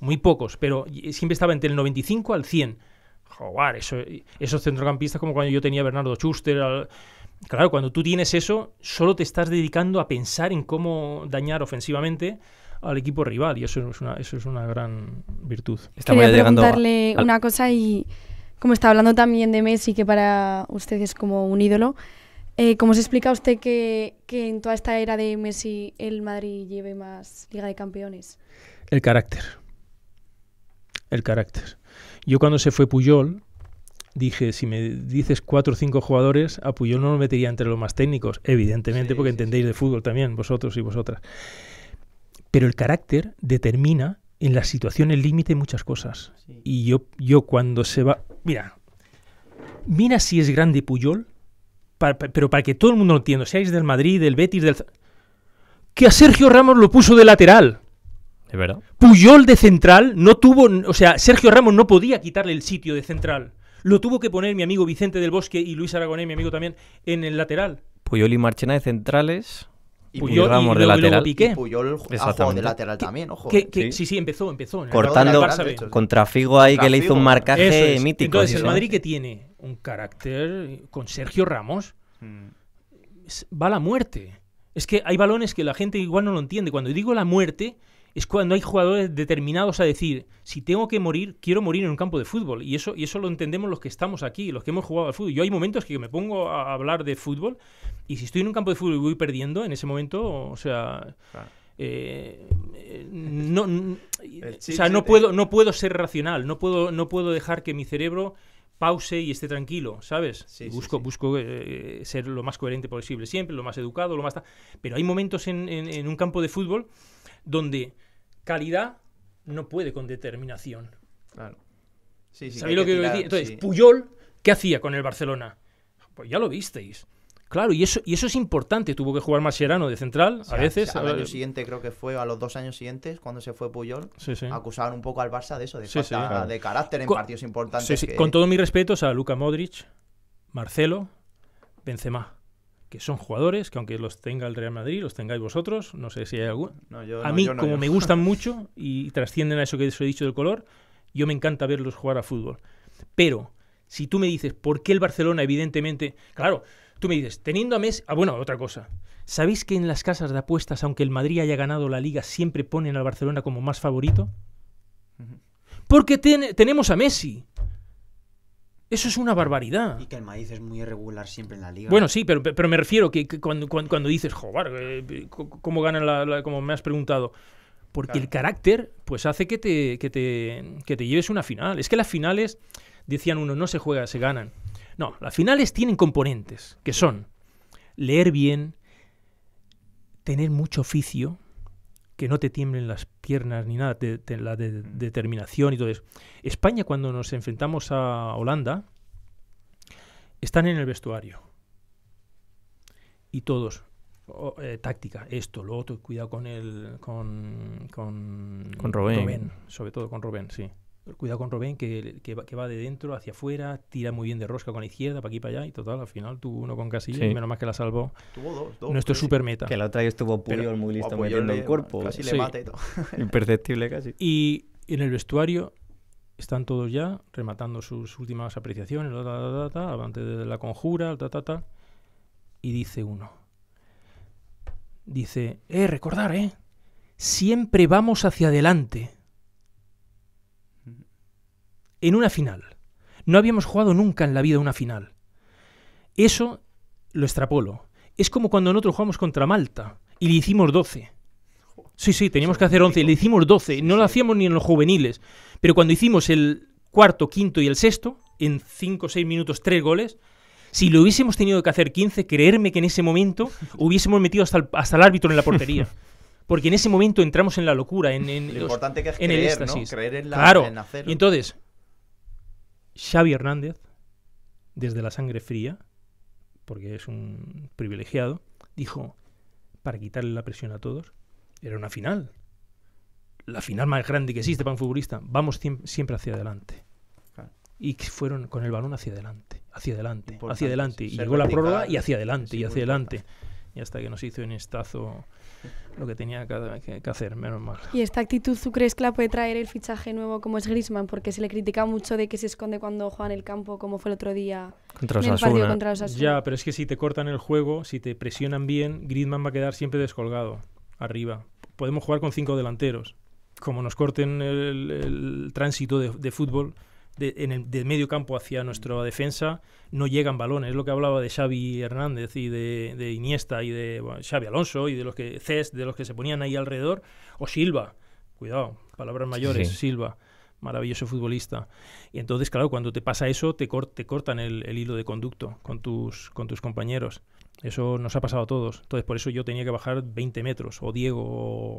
Muy pocos, pero siempre estaba entre el 95 al 100 jugar eso, esos centrocampistas como cuando yo tenía a Bernardo Schuster. Claro, cuando tú tienes eso, solo te estás dedicando a pensar en cómo dañar ofensivamente al equipo rival y eso es una, eso es una gran virtud. Quería preguntarle una cosa y como está hablando también de Messi, que para usted es como un ídolo, eh, ¿cómo se explica usted que, que, en toda esta era de Messi el Madrid lleve más Liga de Campeones? El carácter. El carácter. Yo cuando se fue Puyol, dije, si me dices cuatro o cinco jugadores, a Puyol no lo metería entre los más técnicos, evidentemente, porque entendéis de fútbol también, vosotros y vosotras. Pero el carácter determina en la situación el límite muchas cosas. Y yo, yo cuando se va... Mira, mira si es grande Puyol, pero para que todo el mundo lo entienda, seáis del Madrid, del Betis, del... Que a Sergio Ramos lo puso de lateral. Puyol de central no tuvo, o sea, Sergio Ramos no podía quitarle el sitio de central. Lo tuvo que poner mi amigo Vicente del Bosque y Luis Aragonés, mi amigo también, en el lateral. Puyol y Marchena de centrales. Y Puyol, Ramos de lateral. Piqué. Puyol de lateral también, ojo. Eh. ¿Sí? ¿Sí? empezó, empezó. Cortando contra Figo ahí que le hizo un marcaje mítico. Entonces, el Madrid que tiene un carácter con Sergio Ramos mm. va a la muerte. Es que hay balones que la gente igual no lo entiende. Cuando digo la muerte, es cuando hay jugadores determinados a decir, si tengo que morir, quiero morir en un campo de fútbol. Y eso, y eso lo entendemos los que estamos aquí, los que hemos jugado al fútbol. Yo hay momentos que me pongo a hablar de fútbol y si estoy en un campo de fútbol y voy perdiendo, en ese momento, o sea... Eh, no, o sea, no puedo, no puedo ser racional, no puedo, no puedo dejar que mi cerebro pause y esté tranquilo, ¿sabes? busco busco eh, ser lo más coherente posible siempre, lo más educado, lo más... Pero hay momentos en un campo de fútbol donde calidad no puede con determinación. Claro. ¿Sabéis lo que, Entonces, Puyol, ¿qué hacía con el Barcelona? Pues ya lo visteis. Claro, y eso, y eso es importante. Tuvo que jugar serano de central a veces. al año siguiente, creo que fue, a los dos años siguientes, cuando se fue Puyol, Acusaron acusaban un poco al Barça de eso, de, falta de carácter en partidos importantes. Con todos mis respetos a Luca Modric, Marcelo, Benzema que son jugadores que aunque los tenga el Real Madrid, los tengáis vosotros, no sé si hay alguno. a mí, como me gustan [laughs] mucho y trascienden a eso que les he dicho del color, yo me encanta verlos jugar a fútbol. Pero, si tú me dices, ¿por qué el Barcelona, evidentemente? Claro, tú me dices, teniendo a Messi... Ah, bueno, otra cosa. ¿Sabéis que en las casas de apuestas, aunque el Madrid haya ganado la liga, siempre ponen al Barcelona como más favorito? Porque tenemos a Messi. Eso es una barbaridad. Y que el maíz es muy irregular siempre en la liga. Bueno, sí, pero, pero me refiero que, cuando, dices, joder, eh, ¿cómo ganan la, como me has preguntado? Porque el carácter, pues hace que te, te, que te lleves una final. Es que las finales, decían uno, no se juega, se ganan. No, las finales tienen componentes, que son leer bien, tener mucho oficio, que no te tiemblen las piernas ni nada, la mm. determinación y todo eso. España, cuando nos enfrentamos a Holanda, están en el vestuario. Y todos, oh, eh, táctica, esto, lo otro, cuidado con el con, con, con Robén. sobre todo con Robén, sí. Cuidado con Robén, que, que, va, de dentro hacia afuera, tira muy bien de rosca con la izquierda, para aquí para allá, y total, al final tuvo uno con Casillas, y menos mal que la salvó. Tuvo dos, dos. Nuestro super meta. Que la otra vez estuvo Puyol muy listo ah, metiendo el cuerpo. Casi le todo. [laughs] Imperceptible casi. Y en el vestuario están todos ya rematando sus últimas apreciaciones, la, antes de la conjura, y dice uno. Dice, eh, recordar, eh, siempre vamos hacia adelante en una final. No habíamos jugado nunca en la vida una final. Eso lo extrapolo. Es como cuando nosotros jugamos contra Malta y le hicimos 12. Sí, sí, teníamos que hacer 11 y le hicimos 12. No lo hacíamos ni en los juveniles. Pero cuando hicimos el cuarto, quinto y el sexto, en 5 o 6 minutos, tres goles, si lo hubiésemos tenido que hacer 15, creerme que en ese momento [laughs] hubiésemos metido hasta el, árbitro en la portería. [laughs] Porque en ese momento entramos en la locura, en, en lo importante es creer, el Creer en la, claro. En Y entonces, Xavi Hernández, desde la sangre fría, porque es un privilegiado, dijo, para quitarle la presión a todos, era una final. La final más grande que existe para un futbolista. Vamos siempre hacia adelante. Y fueron con el balón hacia adelante, hacia adelante, hacia adelante. Y llegó la prórroga y hacia adelante, y hacia adelante. Y hasta que nos hizo un estazo lo que tenía que, hacer, menos mal. ¿Y esta actitud tú puede traer el fichaje nuevo como es Grisman? Porque se le critica mucho de que se esconde cuando juega en el campo, como fue el otro día contra en Ya, pero es que si te cortan el juego, si te presionan bien, Grisman va a quedar siempre descolgado arriba. Podemos jugar con cinco delanteros. Como nos corten el, tránsito de fútbol, de, en medio campo hacia nuestra defensa no llegan balones. Es lo que hablaba de Xavi Hernández y de, Iniesta y de Xavi Alonso y de los que de los que se ponían ahí alrededor. O Silva, cuidado, palabras mayores, Silva maravilloso futbolista. Y entonces, claro, cuando te pasa eso, te, cortan el, hilo de conducto con tus, compañeros. Eso nos ha pasado a todos. Entonces, por eso yo tenía que bajar 20 metros, o Diego,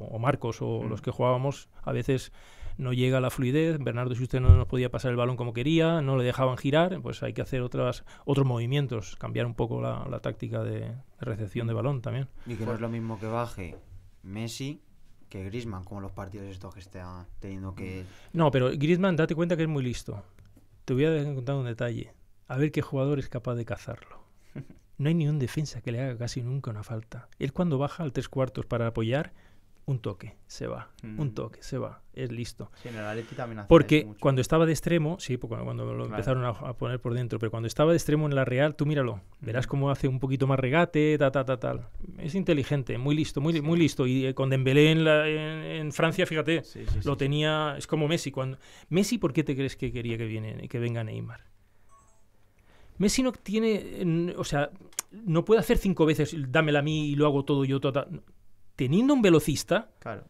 o, Marcos, o mm. los que jugábamos a veces no llega la fluidez, Bernardo si usted no nos podía pasar el balón como quería, no le dejaban girar, pues hay que hacer otras, otros movimientos, cambiar un poco la, táctica de recepción de balón también. Y que no es pues- lo mismo que baje Messi que Griezmann, como los partidos estos que está teniendo que... Mm. No, pero Griezmann, date cuenta que es muy listo. Te voy a contar un detalle. A ver qué jugador es capaz de cazarlo. [laughs] No hay ni un defensa que le haga casi nunca una falta. Él cuando baja al tres cuartos para apoyar, un toque, se va, un mm. toque, se va, es listo. Porque cuando estaba de extremo, sí, cuando lo empezaron a, poner por dentro, pero cuando estaba de extremo en la Real, tú míralo, verás mm. cómo hace un poquito más regate, ta, ta, ta, tal. Es inteligente, muy listo, muy, muy listo. Y cuando eh, con Dembélé en, la, en, Francia, fíjate, lo tenía, es como Messi. Cuando, Messi, ¿por qué te crees que quería que, viene, que venga Neymar? Messi no tiene, o sea, no puede hacer cinco veces, dámela a mí y lo hago todo yo. Toda, teniendo un velocista, claro.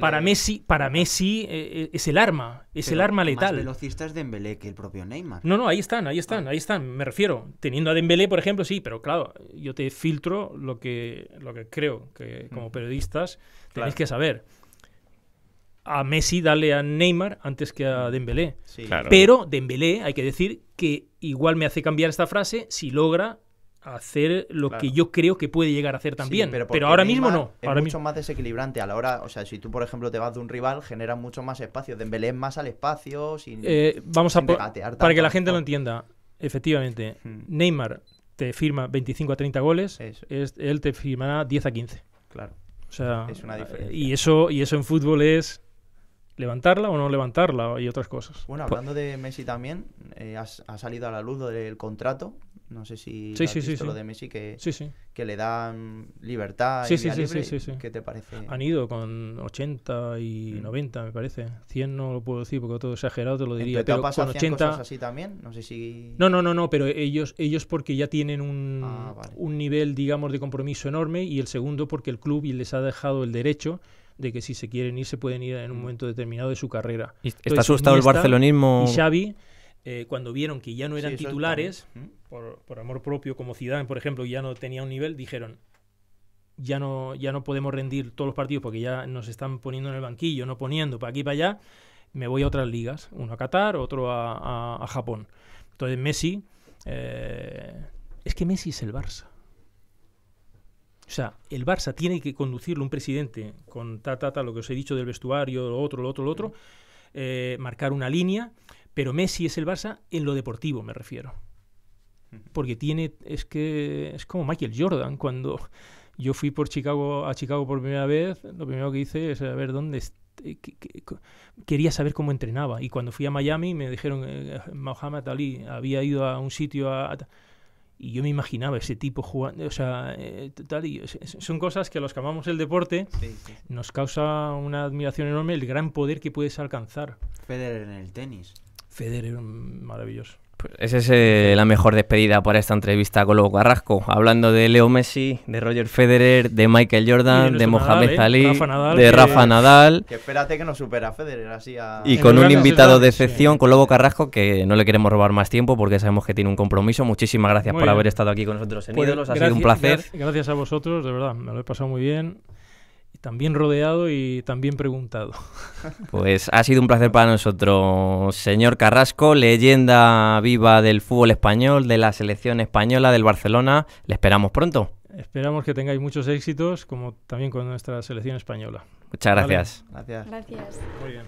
para, Messi, para Messi eh, eh, es el arma, es el arma letal. Más velocistas Dembélé que el propio Neymar. No, no, ahí están, ahí están, ah. ahí están, me refiero. Teniendo a Dembélé, por ejemplo, sí, pero claro, yo te filtro lo que, lo que creo que como mm. periodistas tenéis que saber. A Messi dale a Neymar antes que a mm. Dembélé. Pero Dembélé, hay que decir que igual me hace cambiar esta frase si logra hacer lo que yo creo que puede llegar a hacer también. pero, ahora mismo no. Es mucho más desequilibrante a la hora, o sea, si tú por ejemplo te vas de un rival, generas mucho más espacio, de embelez más al espacio, eh, vamos a para que la gente lo entienda, efectivamente, hmm. Neymar te firma 25 a 30 goles, él te firmará 10 a 15. Claro. O sea, es una eh, diferencia. Y eso y eso en fútbol es levantarla o no levantarla y otras cosas. Bueno, pues hablando de Messi también, eh, ha salido a la luz del contrato no sé si sí, lo de Messi que, que le dan libertad. Y libre. ¿Qué te parece? Han ido con 80 y 90, mm. me parece. 100 no lo puedo decir porque todo exagerado te lo diría. ¿En pero con 80 cosas así también, no sé si No, no, no, no, pero ellos ellos porque ya tienen un, ah, un nivel digamos de compromiso enorme y el segundo porque el club les ha dejado el derecho de que si se quieren ir se pueden ir en un mm. momento determinado de su carrera. ¿Está asustado el barcelonismo? Y Xavi eh, cuando vieron que ya no eran titulares, por, amor propio, como Zidane, por ejemplo, ya no tenía un nivel, dijeron, ya no, ya no podemos rendir todos los partidos porque ya nos están poniendo en el banquillo, no poniendo para aquí para allá, me voy a otras ligas, uno a Qatar, otro a, Japón. Entonces Messi, eh, es que Messi es el Barça. O sea, el Barça tiene que conducirlo un presidente con ta, ta, ta, lo que os he dicho del vestuario, lo otro, lo otro, lo otro, eh, marcar una línea, pero Messi es el Barça en lo deportivo, me refiero porque tiene, es que es como Michael Jordan, cuando yo fui por Chicago, a Chicago por primera vez, lo primero que hice es a ver dónde quería saber cómo entrenaba y cuando fui a Miami me dijeron que eh, Muhammad Ali había ido a un sitio y yo me imaginaba ese tipo jugando, o sea, eh, son cosas que a los que amamos el deporte nos causa una admiración enorme el gran poder que puedes alcanzar. Federer en el tenis. Federer, mm, maravilloso esa pues es eh, la mejor despedida para esta entrevista con Lobo Carrasco, hablando de Leo Messi, de Roger Federer, de Michael Jordan, de, Mohamed Nadal, ¿eh? de Rafa Nadal. Que espérate que nos supera Federer así a... Y con un invitado de excepción, con Lobo Carrasco, que no le queremos robar más tiempo porque sabemos que tiene un compromiso. Muchísimas gracias por haber estado aquí con nosotros en pues Ídolos, ha sido un placer. Gracias a vosotros, de verdad, me lo he pasado muy bien también rodeado y también preguntado. [laughs] Pues ha sido un placer para nosotros, señor Carrasco, leyenda viva del fútbol español, de la selección española, del Barcelona. Le esperamos pronto. Esperamos que tengáis muchos éxitos, como también con nuestra selección española. Muchas gracias. Gracias. Gracias. Muy bien.